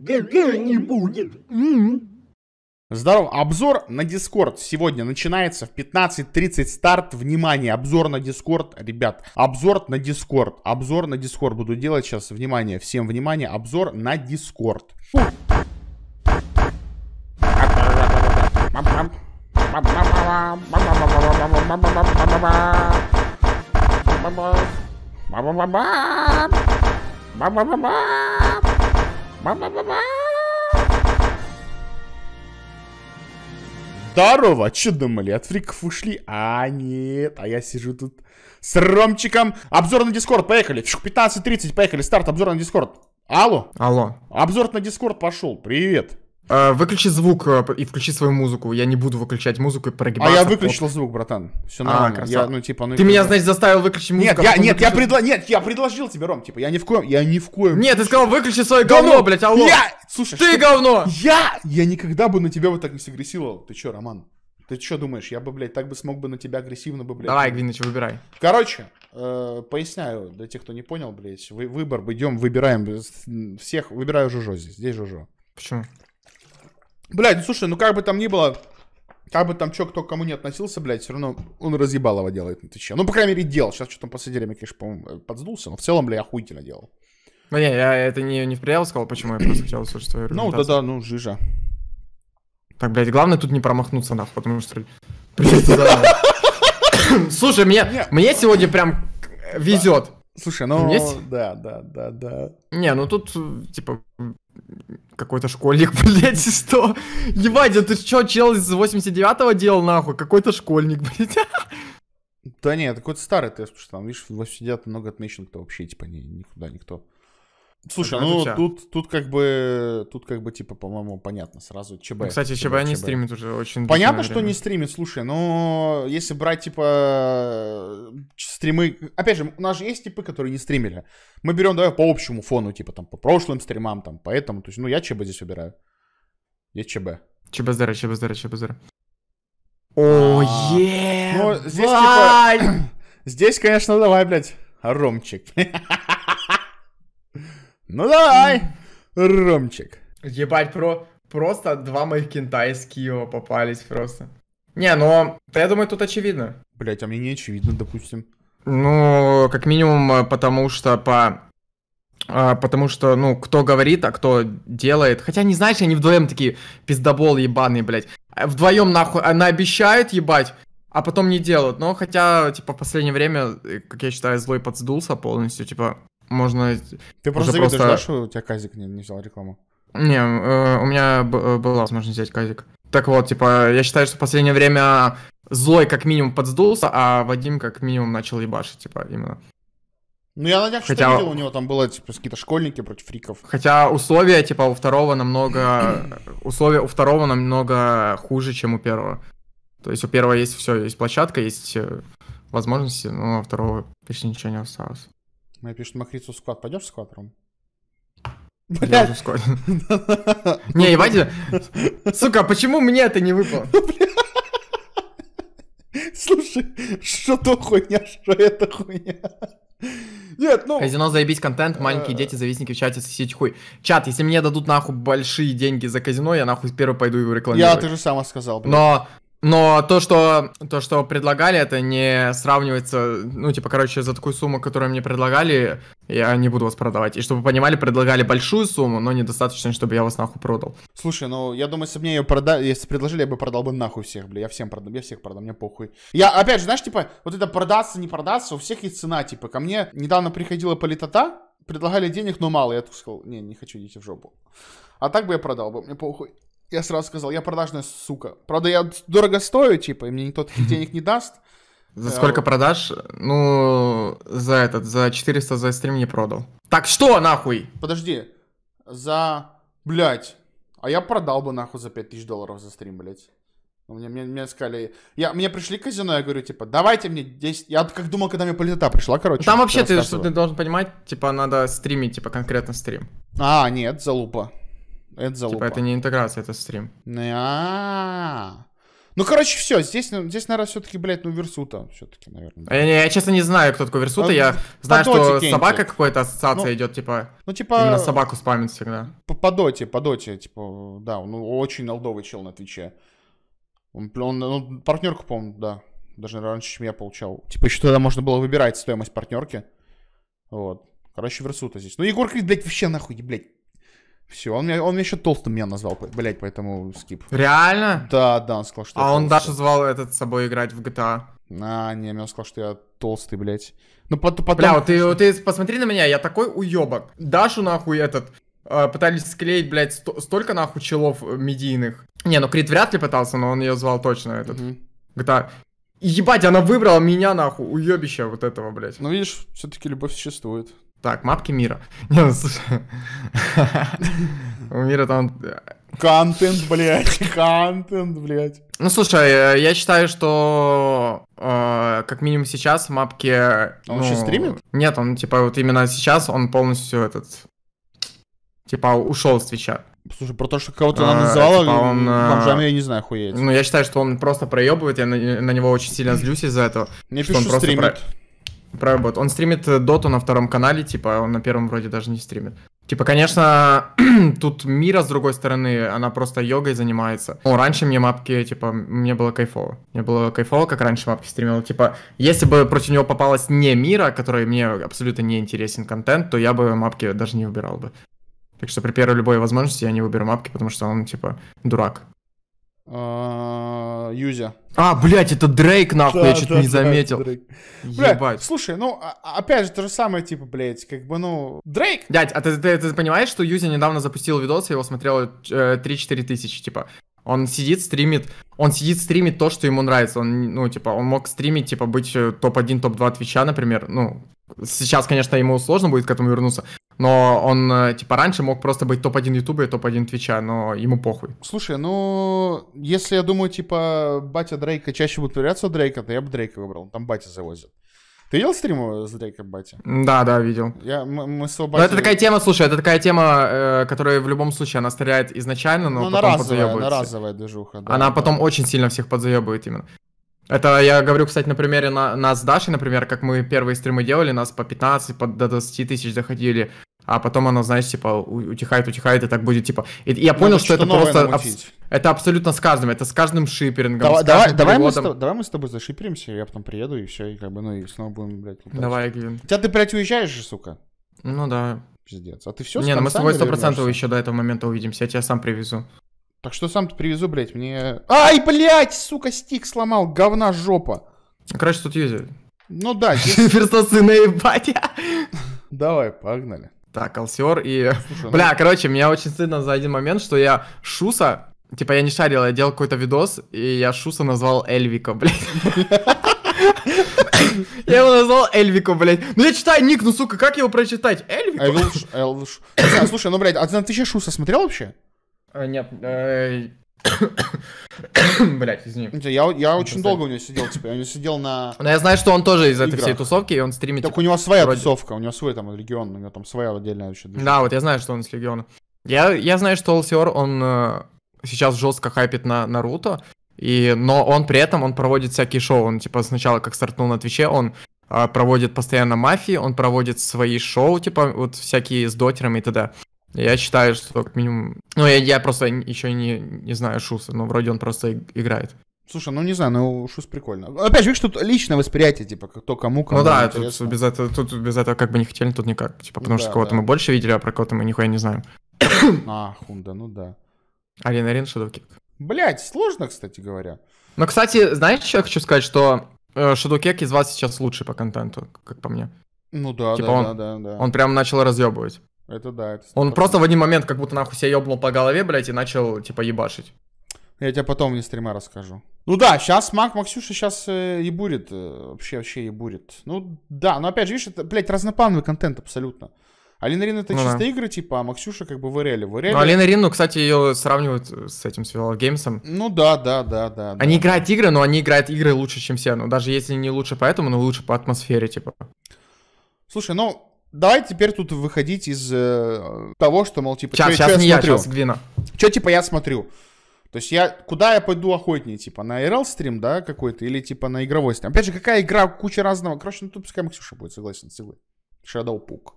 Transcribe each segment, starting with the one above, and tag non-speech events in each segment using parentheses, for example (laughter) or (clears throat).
ГГ не будет. Здорово. Обзор на Дискорд сегодня начинается в 15.30 старт. Внимание, обзор на Дискорд, ребят. Обзор на Дискорд. Обзор на Дискорд буду делать сейчас. Внимание, всем внимание. Обзор на Дискорд. Ба-ба-ба-ба! Здорово! А Че думали? От фриков ушли? А, нет. А я сижу тут с Ромчиком. Обзор на Дискорд, поехали. 15.30, поехали. Старт, обзор на Дискорд. Алло? Алло. Обзор на Дискорд пошел. Привет. А, выключи звук э, и включи свою музыку. Я не буду выключать музыку и прогибаться. А я выключил под... звук, братан. Все а, нормально. А, я, ну, типа, ну, ты меня, значит, заставил выключить музыку. Нет, а я, нет, выключил... я предло... нет, я предложил тебе, Ром, типа, я ни в коем, я ни в коем. Нет, ты сказал выключи свое говно, говно ну, блядь, алло. Я, слушай, ты что... говно. Я, я никогда бы на тебя вот так не сагрессировал. Ты что, Роман? Ты что думаешь, я бы, блядь, так бы смог бы на тебя агрессивно бы, блядь. Давай, ну. Гвиныч, выбирай. Короче, э, поясняю для тех, кто не понял, блядь, вы, выбор, идем, выбираем э, всех, выбираю Жужо здесь, здесь Жужо. Почему? Блядь, ну слушай, ну как бы там ни было, как бы там чё, кто к кому не относился, блядь, все равно он разъебалово делает на ну Твиче. Ну, по крайней мере, делал. Сейчас что-то в последнее время, конечно, по-моему, э, подсдулся, но в целом, бля, охуительно делал. Ну, не, я это не, не в сказал, почему я просто хотел услышать твою Ну, да-да, ну, жижа. Так, блядь, главное тут не промахнуться, нахуй, потому что... (laughs) Слушай, мне, мне сегодня прям э, везет. Слушай, ну, ну... Есть? Да, да, да, да. Не, ну тут, типа, какой-то школьник, (laughs) блядь, и что? Ебать, а ты что чел из 89-го делал, нахуй? Какой-то школьник, (laughs) блядь. Да нет, какой-то старый тест, потому что там, видишь, в 89 много отмечен, кто вообще, типа, не, никуда никто. Слушай, ну тут, тут как бы, тут как бы, типа, по-моему, понятно сразу. ЧБ. Ну, кстати, ЧБ, ЧБ не ЧБ. стримит уже очень Понятно, что время. не стримит, слушай, но если брать, типа, стримы... Опять же, у нас же есть типы, которые не стримили. Мы берем, давай, по общему фону, типа, там, по прошлым стримам, там, поэтому, То есть, ну, я ЧБ здесь выбираю. Я ЧБ. ЧБ здорово, ЧБ здорово, ЧБ здорово. О, а. е! Ну, здесь, типа... (clears throat) Здесь, конечно, давай, блядь, ромчик. (laughs) Ну давай, Ромчик. Ебать, про... просто два моих кента из Киева попались просто. Не, ну, я думаю, тут очевидно. Блять, а мне не очевидно, допустим. Ну, как минимум, э, потому что по... А, потому что, ну, кто говорит, а кто делает. Хотя, не знаешь, они вдвоем такие пиздобол ебаные, блядь. Э, вдвоем нахуй наобещают, ебать, а потом не делают. Но хотя, типа, в последнее время, как я считаю, злой подсдулся полностью, типа, можно... Ты просто завидуешь, просто... да, что у тебя Казик не, не взял рекламу? Не, э, у меня э, была возможность взять Казик. Так вот, типа, я считаю, что в последнее время Злой как минимум подсдулся, а Вадим как минимум начал ебашить, типа, именно. Ну, я на днях Хотя... видел, у него там было, типа, какие-то школьники против фриков. Хотя условия, типа, у второго намного... (clears throat) условия у второго намного хуже, чем у первого. То есть у первого есть все, есть площадка, есть э, возможности, но у второго почти ничего не осталось. Мне пишут, Махрицу склад, пойдешь в склад, Ром? Блядь. (laughs) Не, Ивайте. Сука, почему мне это не выпало? Ну, Слушай, что то хуйня, что это хуйня. Нет, ну... Казино заебись контент, э, маленькие дети, завистники в чате сосить хуй. Чат, если мне дадут нахуй большие деньги за казино, я нахуй первый пойду его рекламировать. Я ты же сама сказал, Но но то, что, то, что предлагали, это не сравнивается, ну, типа, короче, за такую сумму, которую мне предлагали, я не буду вас продавать. И чтобы вы понимали, предлагали большую сумму, но недостаточно, чтобы я вас нахуй продал. Слушай, ну, я думаю, если бы мне ее продали, если предложили, я бы продал бы нахуй всех, бля, я всем продам, я всех продам, мне похуй. Я, опять же, знаешь, типа, вот это продаться, не продаться, у всех есть цена, типа, ко мне недавно приходила политота, предлагали денег, но мало, я сказал, не, не хочу, идите в жопу. А так бы я продал бы, мне похуй я сразу сказал, я продажная сука. Правда, я дорого стою, типа, и мне никто таких (laughs) денег не даст. За сколько э, продаж? Ну, за этот, за 400 за стрим не продал. Так что, нахуй? Подожди, за, блядь, а я продал бы, нахуй, за 5000 долларов за стрим, блядь. Ну, мне, мне, мне сказали, я, мне пришли казино, я говорю, типа, давайте мне 10, я как думал, когда мне политота пришла, короче. Там вообще ты, что ты должен понимать, типа, надо стримить, типа, конкретно стрим. А, нет, залупа. Это залупа. Типа это не интеграция, это стрим. а Ну, короче, все. Здесь, ну, здесь наверное, все-таки, блядь, ну, Версута все-таки, наверное. А я, я, я, честно, не знаю, кто такой Версута. А, я знаю, что собака какой-то ассоциация ну, идет, типа... Ну, типа... Именно собаку спамит всегда. По, по доте, по доте, типа, да. ну, очень олдовый чел на Твиче. Он, он, он партнерку, по-моему, да. Даже раньше, чем я получал. Типа, еще тогда можно было выбирать стоимость партнерки. Вот. Короче, Версута здесь. Ну, Егор Крид, блядь, вообще нахуй, блядь. Все, он меня, он меня еще толстым меня назвал, блять, поэтому скип. Реально? Да, да, он сказал, что А он толстый. даже звал этот с собой играть в GTA. А, не, мне он сказал, что я толстый, блять. Ну, потом... Бля, вот ты, вот ты посмотри на меня, я такой уебок. Дашу нахуй этот... Э, пытались склеить, блядь, сто, столько нахуй челов э, медийных. Не, ну Крит вряд ли пытался, но он ее звал точно, этот. Угу. GTA. ебать, она выбрала меня нахуй, уебище вот этого, блядь. Ну видишь, все-таки любовь существует. Так, мапки мира. (laughs) Не, ну слушай. У мира там... Э, контент, блядь, (laughs) контент, блядь. Ну слушай, э, я считаю, что э, как минимум сейчас мапки. мапке... Э, ну, он сейчас стримит? Нет, он типа вот именно сейчас он полностью этот... Типа ушел с Твича. Слушай, про то, что кого-то она назвала, типа он, бомжами, я не знаю, хуеть. Ну, я считаю, что он просто проебывает, я на, на него очень сильно злюсь из-за этого. Мне пишут, он просто стримит. Про... Правый бот. Он стримит э, доту на втором канале, типа, а он на первом вроде даже не стримит. Типа, конечно, (clears throat) тут мира, с другой стороны, она просто йогой занимается. Ну, раньше мне мапки, типа, мне было кайфово. Мне было кайфово, как раньше мапки стримил. Типа, если бы против него попалась не мира, который мне абсолютно не интересен контент, то я бы мапки даже не выбирал бы. Так что при первой любой возможности я не выберу мапки, потому что он, типа, дурак. А, Юзя. А, блядь, это Дрейк, нахуй, да, я что-то да, не да, заметил. Бля, Ебать. слушай, ну, а, опять же, то же самое, типа, блядь, как бы, ну, Дрейк! Дядь, а ты, ты, ты понимаешь, что Юзя недавно запустил видос, я его смотрел э, 3-4 тысячи, типа, он сидит, стримит, он сидит, стримит то, что ему нравится. Он, ну, типа, он мог стримить, типа, быть топ-1, э, топ-2 Твича, например. Ну, сейчас, конечно, ему сложно будет к этому вернуться, но он, э, типа, раньше мог просто быть топ-1 Ютуба и топ-1 Твича, но ему похуй. Слушай, ну, если я думаю, типа, батя Дрейка чаще будет появляться Дрейка, то я бы Дрейка выбрал, там батя завозит. Ты видел стрим с Дрейка Бати? Да, да, видел. Я, мы, мы с Бати... Но это такая тема, слушай, это такая тема, э, которая в любом случае, она стреляет изначально, но ну, потом разовая, Она разовая движуха, да. Она да. потом очень сильно всех подзаебывает именно. Это я говорю, кстати, на примере на, нас с Дашей, например, как мы первые стримы делали, нас по 15, по, до 20 тысяч заходили а потом оно, знаешь, типа, утихает, утихает, и так будет, типа... И, я ну, понял, Надо что это просто... Аб... Это абсолютно с каждым, это с каждым шиперингом, давай, с каждым давай, мы с, давай мы с тобой зашиперимся, я потом приеду, и все, и как бы, ну, и снова будем, блядь, лутать. Давай, Глин. Тебя ты, блядь, уезжаешь же, сука? Ну да. Пиздец. А ты все Не, ну мы с тобой сто процентов еще до этого момента увидимся, я тебя сам привезу. Так что сам-то привезу, блядь, мне... Ай, блядь, сука, стик сломал, говна жопа. Короче, тут юзер. Ну да, (laughs) здесь... Персосы наебать. Ну давай, погнали. Так, Алсиор и... Слушай, ну (laughs) Бля, ну... короче, меня очень стыдно за один момент, что я Шуса... Типа я не шарил, я делал какой-то видос, и я Шуса назвал Эльвиком, (laughs) блядь. Я его назвал Эльвико, блядь. Ну я читаю ник, ну сука, как его прочитать? Эльвико? Слушай, ну, блядь, а ты вообще тысячи Шуса смотрел вообще? А, нет, э, (coughs) Блять, извини. Ну, типа, я, я очень долго у него сидел, типа, я у него сидел на... Но я знаю, что он тоже из этой всей тусовки, и он стримит... Так у него своя вроде... тусовка, у него свой там регион, у него там своя отдельная вообще движение. Да, вот я знаю, что он из региона. Я, я знаю, что LCR, он э, сейчас жестко хайпит на Наруто, и, но он при этом, он проводит всякие шоу, он типа сначала как стартнул на Твиче, он э, проводит постоянно мафии, он проводит свои шоу, типа вот всякие с дотерами и т.д. Я считаю, что как минимум... Ну, я, я просто еще не, не знаю Шуса, но вроде он просто играет. Слушай, ну не знаю, ну Шус прикольно. Опять же, видишь, тут личное восприятие, типа, кто кому, кому. Ну да, тут без, этого, тут без этого как бы не хотели, тут никак. Типа, потому ну да, что кого-то да. мы больше видели, а про кого-то мы нихуя не знаем. (coughs) А, хунда, ну да. Арина Арин Шадовкик. Блять, сложно, кстати говоря. Но, кстати, знаешь, что я хочу сказать, что э, из вас сейчас лучший по контенту, как по мне. Ну да, типа да, он, да, да, да. Он прям начал разъебывать. Это да. Это Он просто в один момент как будто нахуй себя ебнул по голове, блядь, и начал, типа, ебашить. Я тебе потом не стрима расскажу. Ну да, сейчас Мак Максюша сейчас э, и будет, Э, вообще, вообще и будет. Ну да, но опять же, видишь, это, блядь, разноплановый контент абсолютно. Алина Рин это ну, чисто да. игры, типа, а Максюша как бы в реале. В реале... Ну, Алина Рин, ну, кстати, ее сравнивают э, с этим, с Вилла Геймсом. Ну да, да, да, да. Они да. играют игры, но они играют игры лучше, чем все. Ну, даже если не лучше поэтому, но лучше по атмосфере, типа. Слушай, ну, Давай теперь тут выходить из э, того, что, мол, типа, сейчас, чё, сейчас чё не я, смотрю? Я, сейчас Гвина. Чё, типа, я смотрю? То есть я, куда я пойду охотнее, типа, на IRL стрим, да, какой-то, или типа на игровой стрим? Опять же, какая игра, куча разного. Короче, ну тут пускай Максюша будет, согласен, целый. Shadow Пук.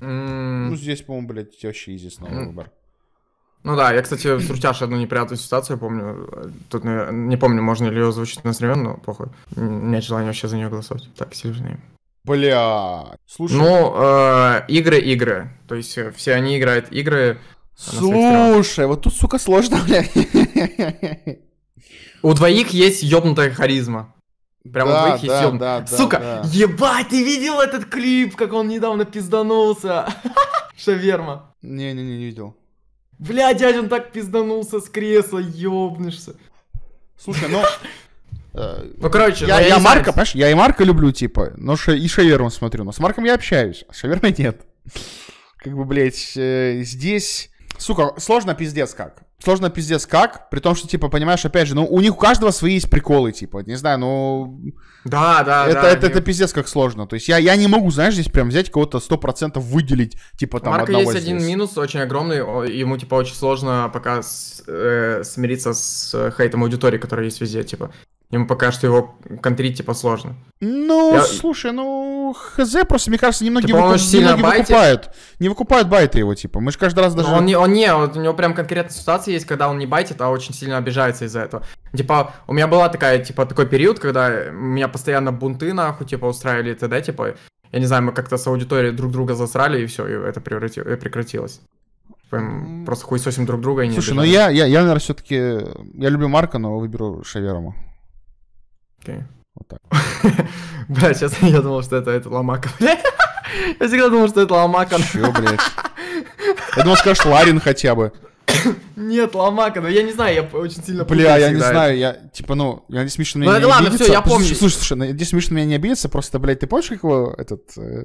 ну здесь, по-моему, блядь, вообще изи снова выбор. Ну да, я, кстати, в Суртяж одну неприятную ситуацию помню. Тут ну, не помню, можно ли ее озвучить на стриме, но похуй. Нет желания вообще за нее голосовать. Так, сильный. Бля, слушай. Ну, ну, э, игры, игры. То есть э, все они играют игры. Слушай, вот тут, сука, сложно, бля. У двоих есть ёбнутая харизма. Прям да, у двоих да, есть ёбнутая. Да, да, сука, да. ебать, ты видел этот клип, как он недавно пизданулся? (laughs) Шаверма. Не-не-не, не видел. Бля, дядя, он так пизданулся с кресла, ёбнешься. Слушай, ну... (laughs) Э, ну, короче, я, ну, я, я Марка, понимаешь, я и Марка люблю, типа, но ше, и Шевером смотрю, но с Марком я общаюсь, а с Шеверной нет. Как бы, блядь, э, здесь... Сука, сложно пиздец как. Сложно пиздец как, при том, что, типа, понимаешь, опять же, ну, у них у каждого свои есть приколы, типа, не знаю, ну... Да, да, это, да. Это, они... это пиздец как сложно. То есть я, я не могу, знаешь, здесь прям взять кого-то сто процентов выделить, типа, там, У Марка есть здесь. один минус очень огромный, ему, типа, очень сложно пока с, э, смириться с э, хейтом аудитории, которая есть везде, типа. Ему пока что его контрить, типа, сложно. Ну, я... слушай, ну, хз, просто, мне кажется, немногие, типа, выку... сильно немногие выкупают. Не выкупают байты его, типа. Мы же каждый раз ну, даже... он не, он не, он, у него прям конкретная ситуация есть, когда он не байтит, а очень сильно обижается из-за этого. Типа, у меня была такая, типа, такой период, когда меня постоянно бунты, нахуй, типа, устраивали и т.д., типа, я не знаю, мы как-то с аудиторией друг друга засрали, и все, и это превратил, и прекратилось. Типа, просто хуесосим друг друга и не Слушай, ну я, я, я, наверное, все-таки... Я люблю Марка, но выберу Шаверму. Окей. Вот так. (laughs) Бля, сейчас я думал, что это, это ломака, (laughs) бля. Я всегда думал, что это ломака. Чё, блядь? (laughs) Я думал, скажешь Ларин хотя бы. Нет, ломака, но я не знаю, я очень сильно Бля, я не знаю, я, типа, ну, я не смешно меня ну, не ладно, все, я помню. Слушай, слушай, надеюсь, смешно меня не обидится, просто, блядь, ты помнишь, как его этот... Э,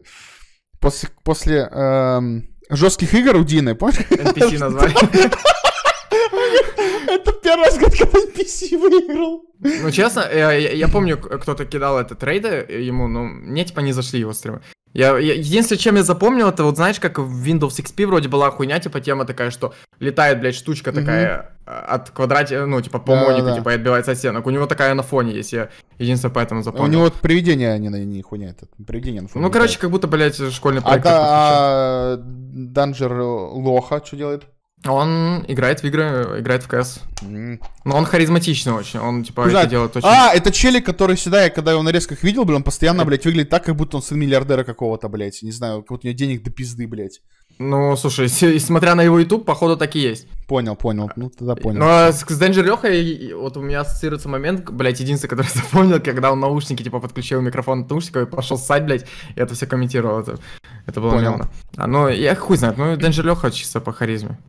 после, после эм, жестких игр у Дины, помнишь? NPC назвали. Это первый раз, когда NPC выиграл. Ну, честно, я, я, помню, кто-то кидал это трейды ему, но ну, мне, типа, не зашли его стримы. Я, я, единственное, чем я запомнил, это вот знаешь, как в Windows XP вроде была хуйня, типа тема такая, что летает, блядь, штучка такая mm-hmm. от квадрата, ну, типа по да, монику, да. типа и отбивается стенок. У него такая на фоне есть, я единственное поэтому запомнил. у него вот привидение, не, не хуйня, это привидение на фоне. Ну, короче, как будто, блядь, школьный проект. А, а Данджер Лоха что делает? Он играет в игры, играет в КС. Но он харизматичный очень, он типа Жаль. это делает очень... А, это челик, который сюда, я когда его на резках видел, блин, он постоянно, блядь, выглядит так, как будто он сын миллиардера какого-то, блядь. Не знаю, как будто у него денег до пизды, блядь. Ну, слушай, смотря на его YouTube, походу так и есть. Понял, понял. Ну, тогда понял. Но ну, а с, с Danger Лехой вот у меня ассоциируется момент, блядь, единственный, который (laughs) запомнил, когда он наушники, типа, подключил микрофон от наушников и пошел ссать, блядь, и это все комментировал. Это, это было понял. мило. А, ну, я хуй знает, ну, Danger Леха чисто по харизме.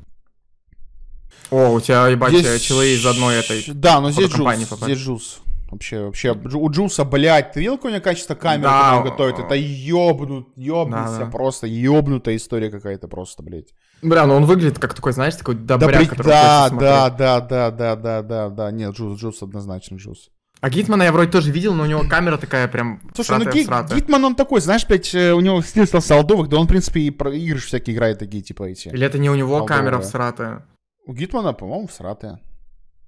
О, у тебя, ебать, здесь... челы из одной этой Да, но здесь Джулс, здесь Джулс. Вообще, вообще, у Джуса, блядь, ты видел, какое у него качество камеры, да. он готовит? Это ёбнут, ёбнулся, да, да. просто ёбнутая история какая-то просто, блядь. Бля, ну он выглядит как такой, знаешь, такой добряк, который. да, да, да, да, да, да, да, да, нет, Джус, Джус однозначно, Джус. А Гитмана я вроде тоже видел, но у него камера такая прям Слушай, ну Гитман, он такой, знаешь, блядь, э, у него (laughs) стиль солдовых, да он, в принципе, и про игры всякие играет такие, типа, эти. Или это не у него Алдовые. камера срата? У Гитмана, по-моему, всратые. Ну,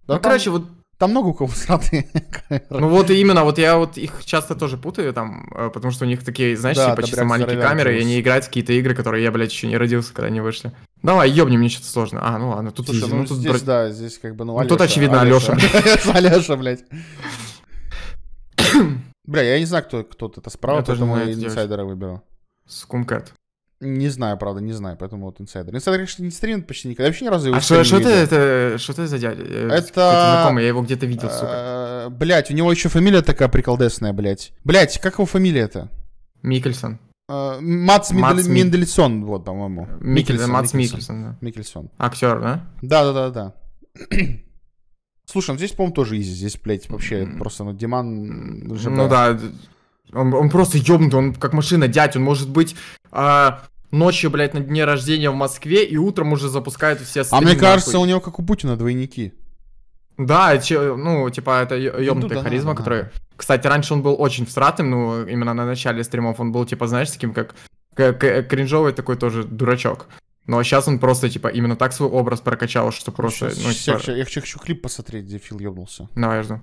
да ну, там, короче, вот... Там много у кого всратые. (laughs) Ну вот именно, вот я вот их часто тоже путаю там, э, потому что у них такие, знаешь, да, типа чисто маленькие камеры, и они играют в какие-то игры, которые я, блядь, еще не родился, когда они вышли. Давай, ёбни, мне что-то сложно. А, ну ладно, тут... Слушай, ну, ну, тут здесь, бр... да, здесь как бы, ну, Алеша, ну, Тут, очевидно, Алёша, Алеша, (laughs) блядь. Бля, я не знаю, кто, кто это справа, я поэтому я инсайдера выберу. Скумкат. Не знаю, правда, не знаю, поэтому вот инсайдер. Инсайдер, конечно, не стримит почти никогда. вообще ни разу его а что, что, ты, это, что это за дядя? Э, это... знакомый, я его где-то видел, сука. Э, блять, у него еще фамилия такая приколдесная, блять. Блять, как его фамилия-то? Микельсон. Э, Мац, Мац Мендельсон, Мик... вот, по-моему. Микельсон, Мац Микельсон, да. Микельсон. Актер, да? Да, да, да, да. (clears throat) Слушай, ну здесь, по-моему, тоже изи. Здесь, блядь, вообще mm. просто, ну, Диман... Ну да, он, он просто ёбнутый, он как машина, дядь, он может быть... А ночью, блядь, на дне рождения в Москве, и утром уже запускают все а стримы. А мне кажется, нахуй. у него как у Путина двойники. Да, че, ну, типа, это ёбнутая да, харизма, да, который... Да. Кстати, раньше он был очень всратым, ну, именно на начале стримов он был, типа, знаешь, таким, как, как кринжовый такой тоже дурачок. Но сейчас он просто, типа, именно так свой образ прокачал, что просто... Ну, сейчас, ну, типа... я, хочу, хочу клип посмотреть, где Фил ёбнулся. Давай, я жду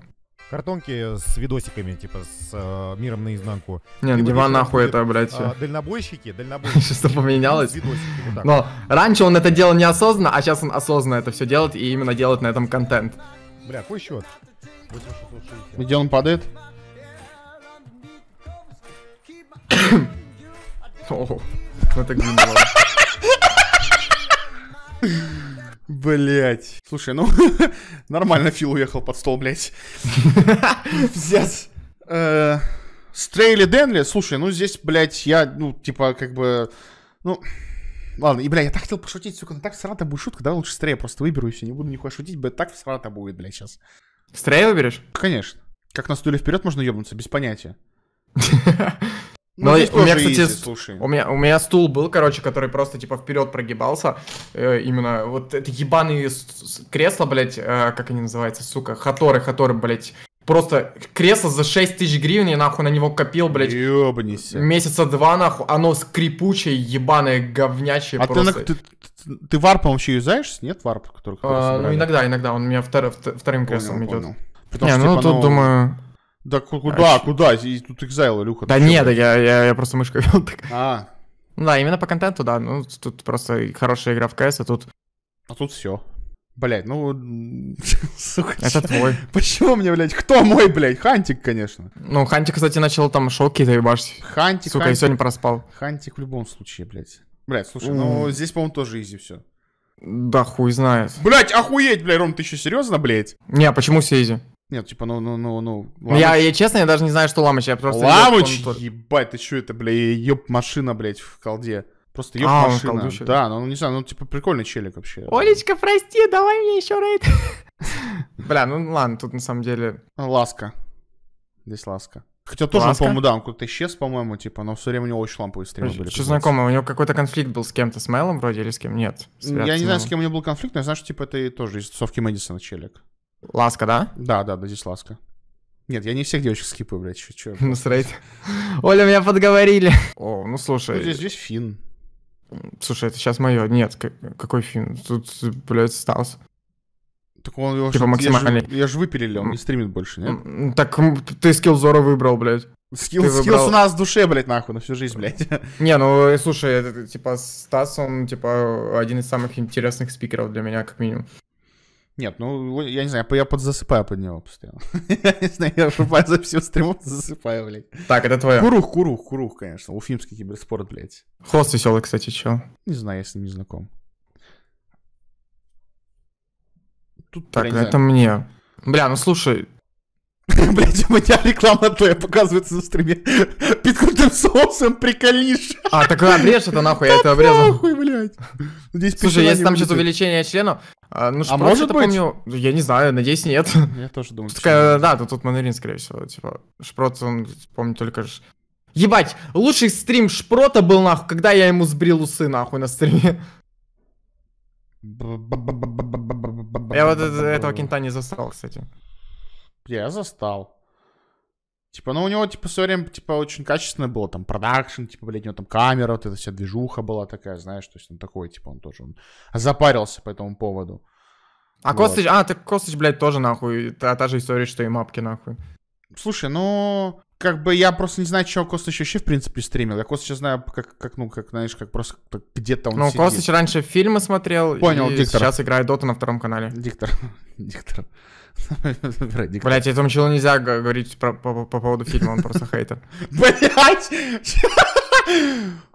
картонки с видосиками, типа, с э, миром наизнанку. Не, ну диван нахуй это, блядь. Э, дальнобойщики, дальнобойщики. (laughs) Что поменялось? Вот Но раньше он это делал неосознанно, а сейчас он осознанно это все делает и именно делает на этом контент. Бля, какой счет? Где он падает? (coughs) О, ну так не было. Блять. Слушай, ну (laughs) нормально Фил уехал под стол, блять. (laughs) Пиздец. Э, Стрейли Денли, слушай, ну здесь, блядь, я, ну, типа, как бы, ну, Ладно, и, бля, я так хотел пошутить, сука, но так срата будет шутка, да, лучше стрей просто выберу и все, не буду никуда шутить, бля, так срата будет, бля, сейчас. Стрей выберешь? Конечно. Как на стуле вперед можно ебнуться, без понятия. (laughs) Ну, Но ну, у меня, кстати, изи, слушай. У, меня, у меня стул был, короче, который просто типа вперед прогибался. Э, именно вот это ебаные кресла, блядь, э, как они называются, сука, хаторы, хаторы, блядь. Просто кресло за 6 тысяч гривен я нахуй на него копил, блядь. Ёбнись. Месяца два нахуй. Оно скрипучее, ебаное, говнячее а просто. Ты, ты, ты, ты варпом вообще юзаешь? Нет варп, который а, Ну иногда, иногда. Он у меня втор, вторым креслом понял. идет. Потому Не, что, ну типа, тут, оно... Ну, думаю... Да куда, а куда? И тут Exile, Илюха. Да нет, я, я, я просто мышкой вел так. А. Ну да, именно по контенту, да. Ну, тут просто хорошая игра в КС, а тут... А тут все. Блять, ну... (laughs) Сука, Это твой. Почему мне, блядь? Кто мой, блядь? Хантик, конечно. Ну, Хантик, кстати, начал там шоки то ебашить. Хантик, Сука, я сегодня проспал. Хантик в любом случае, блядь. Блядь, слушай, ну здесь, по-моему, тоже изи все. Да хуй знает. Блять, охуеть, блядь, Ром, ты еще серьезно, блядь? Не, а почему все изи? Нет, типа, ну, ну, ну, ну. ну я, я честно, я даже не знаю, что Ламыч, я просто. Ламыч, ебать, ты что это, бля, ёб машина, блядь, в колде. Просто ёб а, машина. Да, ну, ну не знаю, ну типа прикольный челик вообще. Олечка, прости, давай мне еще рейд. (laughs) Бля, ну ладно, тут на самом деле. Ласка. Здесь ласка. Хотя тоже, Ласка? по-моему, да, он как-то исчез, по-моему, типа, но все время у него очень ламповые стримы были. Что знакомое, у него какой-то конфликт был с кем-то, с Мэйлом вроде или с кем? Нет. Я не знаю, с кем у него был конфликт, но я знаю, что, типа, это тоже из тусовки Мэдисона челик. Ласка, да? Да, да, да, здесь ласка. Нет, я не всех девочек скипаю, блядь, еще чё. (laughs) Ну, срайте. (laughs) Оля, меня подговорили. О, (laughs) ну слушай. Ну, здесь, здесь фин. Слушай, это сейчас мое. Нет, какой фин? Тут, блядь, Стас. Так он его типа максимальный. Я же, я он не стримит больше, нет? Так ты скилл Зора выбрал, блядь. Скилл, скиллс выбрал... у нас в душе, блядь, нахуй, на всю жизнь, блядь. Не, ну, слушай, это, типа, Стас, он, типа, один из самых интересных спикеров для меня, как минимум. Нет, ну, я не знаю, я подзасыпаю под него постоянно. (laughs) Я не знаю, я просыпаюсь за всю стриму, засыпаю, блядь. Так, это твое. Курух, курух, курух, конечно. Уфимский киберспорт, блядь. Хост веселый, кстати, чел. Не знаю, я с ним не знаком. Тут, так, это мне. Бля, ну слушай, (laughs) Блять, у меня реклама твоя показывается на стриме. Под крутым соусом приколишь. А, так обрежь это нахуй, я это обрезал. Нахуй, блядь. Здесь Слушай, если там что-то увеличение члена... А, ну, а может быть? Помню, я не знаю, надеюсь, нет. Я тоже думаю. Такая, да, тут, тут мандарин, скорее всего. Типа, Шпрот, он, помню, только... ж. Ебать, лучший стрим Шпрота был, нахуй, когда я ему сбрил усы, нахуй, на стриме. Я вот этого кента не застал, кстати. Я застал. Типа, ну у него, типа, все время, типа, очень качественно было, там, продакшн, типа, блядь, у него там камера, вот эта вся движуха была такая, знаешь, то есть он такой, типа, он тоже, он запарился по этому поводу. А вот. Костыч, а, так Костыч, блядь, тоже, нахуй, та, та же история, что и мапки, нахуй. Слушай, ну, как бы я просто не знаю, чего Костыч вообще, в принципе, стримил. Я Костыча знаю, как, как ну, как, знаешь, как просто где-то он Ну, сидит. Костыч раньше фильмы смотрел. Понял, и Диктор. сейчас играет Доту на втором канале. Диктор, (laughs) Диктор. Блять, этому челу нельзя говорить по, поводу фильма, он просто хейтер. (laughs) Блять! (laughs)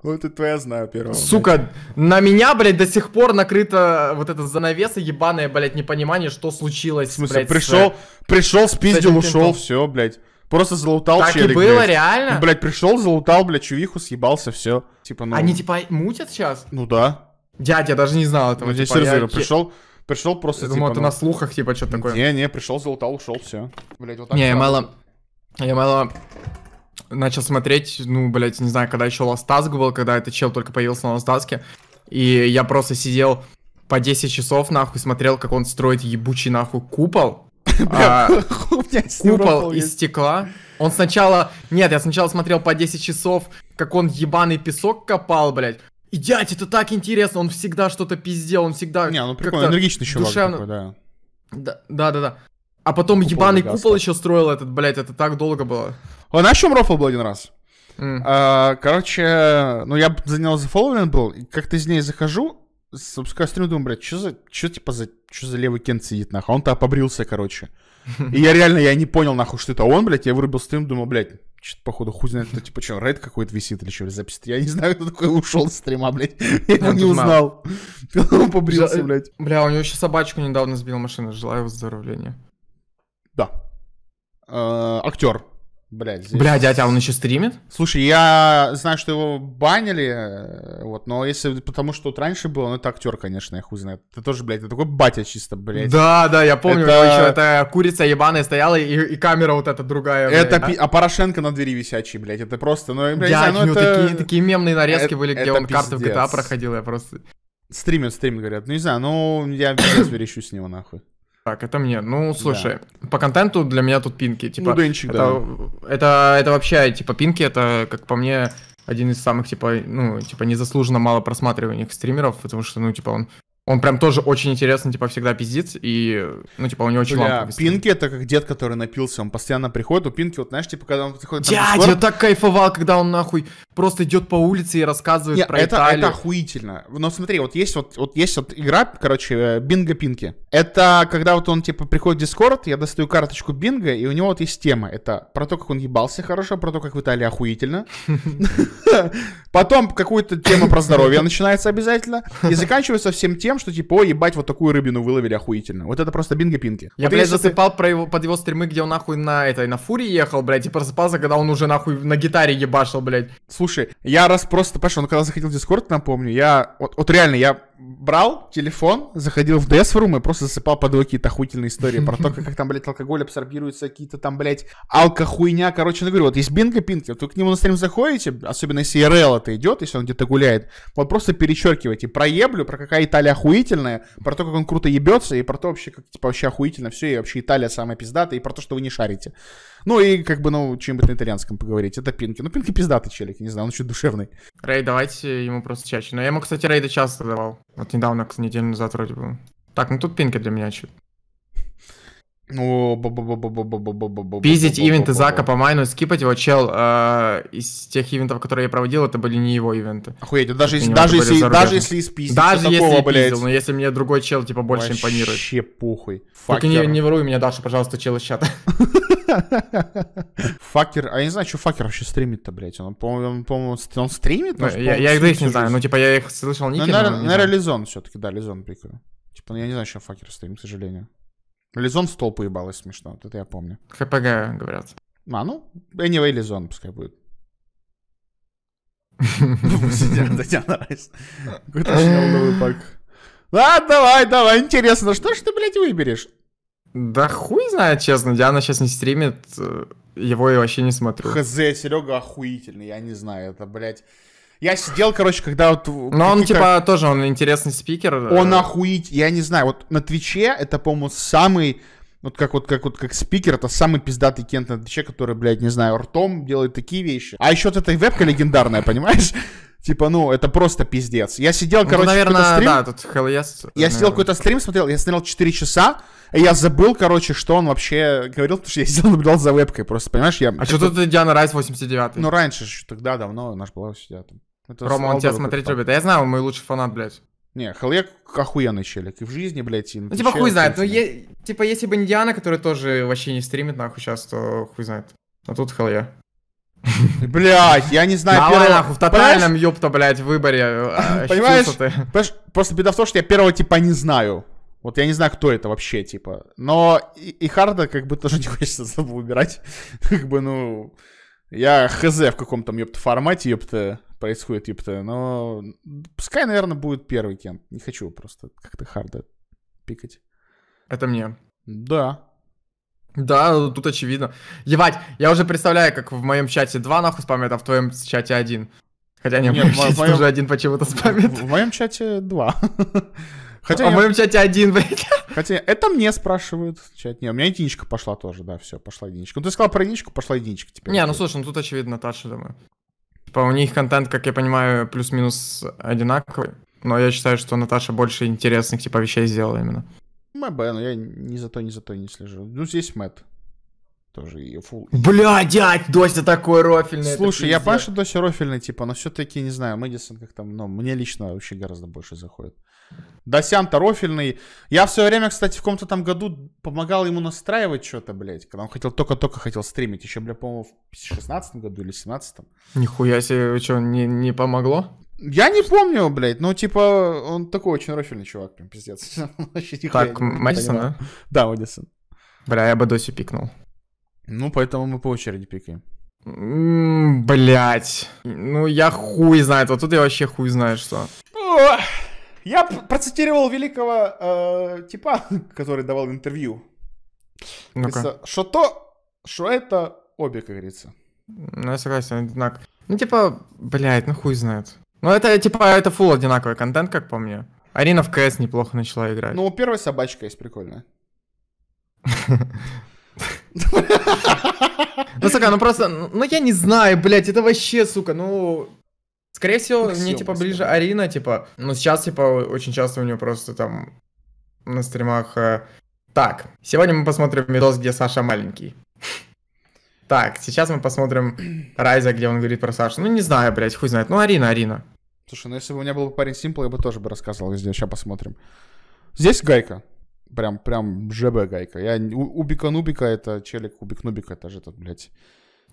Вот это я знаю первого. Сука, на меня, блядь, до сих пор накрыта вот эта занавеса ебаное, блядь, непонимание, что случилось, В смысле, блядь, пришел, с... пришел, спиздил, ушел, все, блядь. Просто залутал так челик, и было, блядь. реально? Ну, блядь, пришел, залутал, блядь, чувиху, съебался, все. Типа, ну... Они, типа, мутят сейчас? Ну да. Дядя, я даже не знал этого. Ну, здесь типа, я... пришел, Пришел просто. Я типа, думал, типа, ты ну... на слухах, типа, что такое. Не, не, пришел, залутал, ушел, все. Блять, вот так. Не, я мало. Я мало начал смотреть, ну, блять, не знаю, когда еще Ластаск был, когда этот чел только появился на Ластаске. И я просто сидел по 10 часов, нахуй, смотрел, как он строит ебучий, нахуй, купол. (laughs) А, (laughs) купол из стекла. Он сначала... Нет, я сначала смотрел по 10 часов, как он ебаный песок копал, блядь. И дядь, это так интересно, он всегда что-то пиздел, он всегда... Не, ну прикольно, энергичный чувак душевно... такой, да. да. да да А потом купол ебаный Гаста. купол еще строил этот, блядь, это так долго было. Он на чем рофл был один раз? Mm. А, короче, ну я за него зафоловлен был, и как-то из ней захожу, запускаю стрим, думаю, блядь, что за, что типа за, что за левый кент сидит, нахуй, он-то побрился, короче. (laughs) И я реально, я не понял, нахуй, что это он, блядь, я вырубил стрим, думаю, блядь, что-то, походу, хуй знает, это типа, что, рейд какой-то висит или что, запись? Я не знаю, кто такой ушел с стрима, блядь. (laughs) Я его не узнал. Он побрился, э, блядь. Бля, у него еще собачку недавно сбил машина. Желаю выздоровления. Да. Э, Актер Блядь, здесь... Блядь, дядя, он еще стримит? Слушай, я знаю, что его банили, э, вот, но если потому что вот раньше был, ну это актер, конечно, я хуй знает. Это тоже, блядь, это такой батя чисто, блядь. Да, да, я помню, это... еще это курица ебаная стояла, и, и камера вот эта другая. Блядь, это, а? а Порошенко на двери висячий, блядь, это просто, ну, блядь, я, ну, это... такие, такие мемные нарезки это, были, где он пиздец. карты в GTA проходил, я просто... Стримит, стримит, говорят, ну не знаю, ну я пиздец верещу с него нахуй. Так, это мне. Ну, слушай, да. по контенту для меня тут пинки. Типа, ну, денчик, это, да. Это, это вообще, типа, пинки, это, как по мне, один из самых, типа, ну, типа, незаслуженно мало просматриваемых стримеров, потому что, ну, типа, он он прям тоже очень интересно, типа, всегда пиздит, и, ну, типа, у него очень лампа. Пинки — это как дед, который напился, он постоянно приходит, у Пинки, вот, знаешь, типа, когда он приходит... Дядя, Discord... я так кайфовал, когда он, нахуй, просто идет по улице и рассказывает Нет, про это, Италию. это охуительно. Но смотри, вот есть вот, вот есть вот игра, короче, э, Бинго Пинки. Это когда вот он, типа, приходит в Дискорд, я достаю карточку Бинго, и у него вот есть тема. Это про то, как он ебался хорошо, про то, как в Италии охуительно. (laughs) Потом какую-то тему про здоровье начинается обязательно, и заканчивается всем тем, тем, что типа, о, ебать, вот такую рыбину выловили охуительно. Вот это просто бинго пинки Я, вот блядь, засыпал ты... про его, под его стримы, где он нахуй на этой, на фуре ехал, блядь, и просыпался, когда он уже нахуй на гитаре ебашил, блядь. Слушай, я раз просто, понимаешь, он когда заходил в Дискорд, напомню, я, вот, вот реально, я брал телефон, заходил в DS Room и просто засыпал под какие-то охуительные истории про то, (laughs) как там, блядь, алкоголь абсорбируется, какие-то там, блядь, алкохуйня. Короче, ну говорю, вот есть Бинго Пинки, вот вы к нему на стрим заходите, особенно если РЛ это идет, если он где-то гуляет, вот просто перечеркивайте про еблю, про какая Италия охуительная, про то, как он круто ебется, и про то вообще, как, типа, вообще охуительно все, и вообще Италия самая пиздатая, и про то, что вы не шарите. Ну и как бы, ну, чем-нибудь на итальянском поговорить. Это Пинки. Ну, Пинки пиздатый челик, не знаю, он еще душевный. Рей, давайте ему просто чаще. Но я ему, кстати, Рейда часто давал. Вот недавно, неделю назад вроде бы. Так, ну тут Пинки для меня чуть. Пиздить ивенты Зака по майну, скипать его, чел, из тех ивентов, которые я проводил, это были не его ивенты. Охуеть, даже если, даже если, даже если Пиздил, но если мне другой чел, типа, больше импонирует. Вообще похуй. Фактер. не воруй меня, Даша, пожалуйста, чел из чата. Факер, а я не знаю, что Факер вообще стримит-то, блядь. Он, по-моему, он, он стримит? Ну, я, я их не знаю, ну, типа, я их слышал ну, ники. Наверное, Лизон все-таки, да, Лизон прикольно. Типа, ну, я не знаю, что Факер стримит, к сожалению. Лизон в стол поебалась смешно, вот это я помню. ХПГ, говорят. А, ну, anyway, Лизон пускай будет. (laughs) Татьяна Ладно, давай, давай, интересно, что ж ты, блядь, выберешь? Да хуй знает, честно. Диана сейчас не стримит, э, его я вообще не смотрю. Хз, Серега охуительный, я не знаю, это, блядь... Я сидел, короче, когда вот... Но он, типа, тоже, он интересный спикер. Э. Он охуить, я не знаю, вот на Твиче это, по-моему, самый... Вот как вот как вот как спикер, это самый пиздатый кент на Твиче, который, блядь, не знаю, ртом делает такие вещи. А еще вот эта вебка легендарная, понимаешь? Типа, ну, это просто пиздец. Я сидел, ну, короче, наверное, стрим... да, тут hell yes, Я сидел какой-то стрим, смотрел, я смотрел 4 часа, и я забыл, короче, что он вообще говорил, потому что я сидел, (laughs) наблюдал за вебкой просто, понимаешь, Я... А что тут Диана Райс 89 Ну, раньше, тогда давно, наш была 89 Рома, он тебя смотреть любит. Я знаю, он мой лучший фанат, блядь. Не, Халек охуенный челик. И в жизни, блядь, и Ну, типа, хуй знает. Ну, е... типа, если бы не Диана, которая тоже вообще не стримит, нахуй сейчас, то хуй знает. А тут Хале. (laughs) Блять, я не знаю Давай нахуй, в тотальном, Понимаешь? ёпта, блядь, выборе э, (laughs) Понимаешь? Просто беда в том, что я первого типа не знаю. Вот я не знаю, кто это вообще, типа. Но и, и Харда как бы тоже (laughs) не хочется особо выбирать. как бы, ну... Я хз в каком там ёпта, формате, ёпта, происходит, ёпта. Но пускай, наверное, будет первый кент. Не хочу просто как-то Харда пикать. Это мне. Да. Да, ну, тут очевидно. Ебать, я уже представляю, как в моем чате 2 нахуй спамят, а в твоем чате один. Хотя не, нет, в моем чате тоже один почему-то спамит. В, в моем чате два. (laughs) Хотя а я... в моем чате один, блядь. Хотя это мне спрашивают. Чат. Не, у меня единичка пошла тоже, да, все, пошла единичка. Ну ты сказал про единичку, пошла единичка теперь. Не, ну слушай, ну тут очевидно Таша, думаю. Типа у них контент, как я понимаю, плюс-минус одинаковый. Но я считаю, что Наташа больше интересных типа вещей сделала именно. МБ, но я ни за то, ни за то не слежу. Ну, здесь Мэт Тоже и фул. Бля, дядь, Дося такой рофильный. Слушай, я Паша Дося рофильный, типа, но все-таки, не знаю, Мэдисон как там, но ну, мне лично вообще гораздо больше заходит. Досян-то рофильный. Я в свое время, кстати, в каком-то там году помогал ему настраивать что-то, блядь, когда он хотел только-только хотел стримить. Еще, бля, по-моему, в 16 году или 17-м. Нихуя себе, что, не, не помогло? Я не помню, блядь, но типа он такой очень рофильный чувак, прям пиздец. (laughs) Так, Мэдисон, да? Да, Мэдисон. Бля, я бы Доси пикнул. Ну, поэтому мы по очереди пикаем. Блять. Ну, я хуй знает. Вот тут я вообще хуй знает что. Я процитировал великого э, типа, (laughs) который давал интервью. Что то, что это обе, как говорится. Ну, я согласен, одинаково. Ну, типа, блядь, ну хуй знает. Ну, это типа, это фул одинаковый контент, как по мне. Арина в КС неплохо начала играть. Ну, у первой собачка есть прикольная. (laughs) Ну, сука, ну просто, ну я не знаю, блядь, это вообще, сука, ну... Скорее всего, мне, типа, ближе Арина, типа, ну сейчас, типа, очень часто у нее просто там на стримах... Э, так, сегодня мы посмотрим видос, где Саша маленький. Так, сейчас мы посмотрим (clears throat) Райза, где он говорит про Сашу. Ну, не знаю, блядь, хуй знает. Ну, Арина, Арина. Слушай, ну если бы у меня был парень Симпл, я бы тоже бы рассказывал здесь. Сейчас посмотрим. Здесь гайка. Прям, прям ЖБ гайка. Я... Убика-нубика это челик, убик-нубика это же этот, блядь.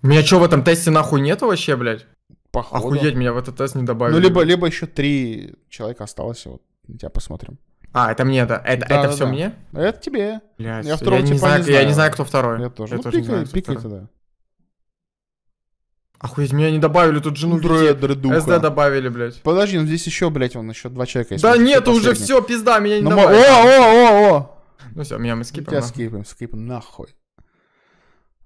Меня что, в этом тесте нахуй нету вообще, блядь? Походу. Охуеть, меня в этот тест не добавили. Ну, либо, либо еще три человека осталось, вот, тебя посмотрим. А, это мне, да. Это, да, это да, все да. мне? Это тебе. Блядь, я, второго я, не знаю, типа не знаю. я не знаю, кто второй. Я тоже. Я ну, тоже пикай, не знаю, пикай тогда. Охуеть, меня не добавили, тут жену Дредуха. СД добавили, блядь. Подожди, ну здесь еще, блядь, он еще два человека. Да нет, уже все, пизда, меня не ну, добавили. О, о, о, о! Ну все, меня мы скипаем. Тебя скипаем, скипаем, нахуй.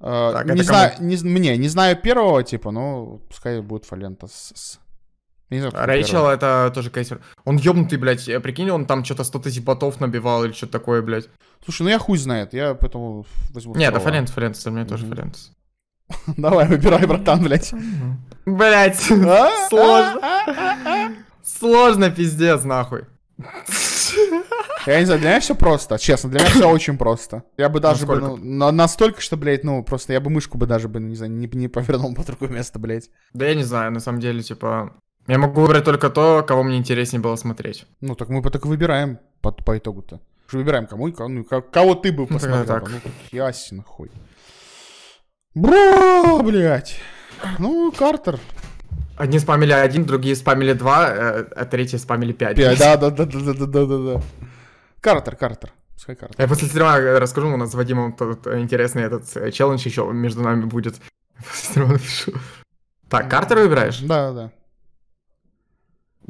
А, так, не знаю, не, мне, не знаю первого типа, но пускай будет Фалента с... с... Рэйчел это тоже кейсер. Он ёбнутый, блядь, прикинь, он там что-то 100 тысяч ботов набивал или что-то такое, блядь. Слушай, ну я хуй знает, я поэтому возьму... Нет, это Фалент, Фалент, это мне тоже Фалент. (laughs) Давай, выбирай, братан, блядь. Ну. Блять, (laughs) а? сложно. А, а, сложно, пиздец, нахуй. Я не знаю, для меня все просто, честно, для меня все очень просто. Я бы даже бы, ну, настолько, что, блядь, ну, просто я бы мышку бы даже бы, не знаю, не, не повернул по другое место, блядь. Да я не знаю, на самом деле, типа, я могу выбрать только то, кого мне интереснее было смотреть. Ну, так мы так и выбираем по, по итогу-то. Выбираем, кому, ну, кого ты бы ну, посмотрел. Ну, так. ну, ясен хуй. Бро, блядь. Ну, Картер. Одни спамили один, другие спамили два, э, а третьи спамили пять. Пять, да, да, да, да, да, да, да, да. Картер, Картер. Пускай Картер. Я после стрима расскажу, у нас с Вадимом тот интересный этот э, челлендж еще между нами будет. (laughs) После стрима напишу. Так, Картер выбираешь? Да, да, да.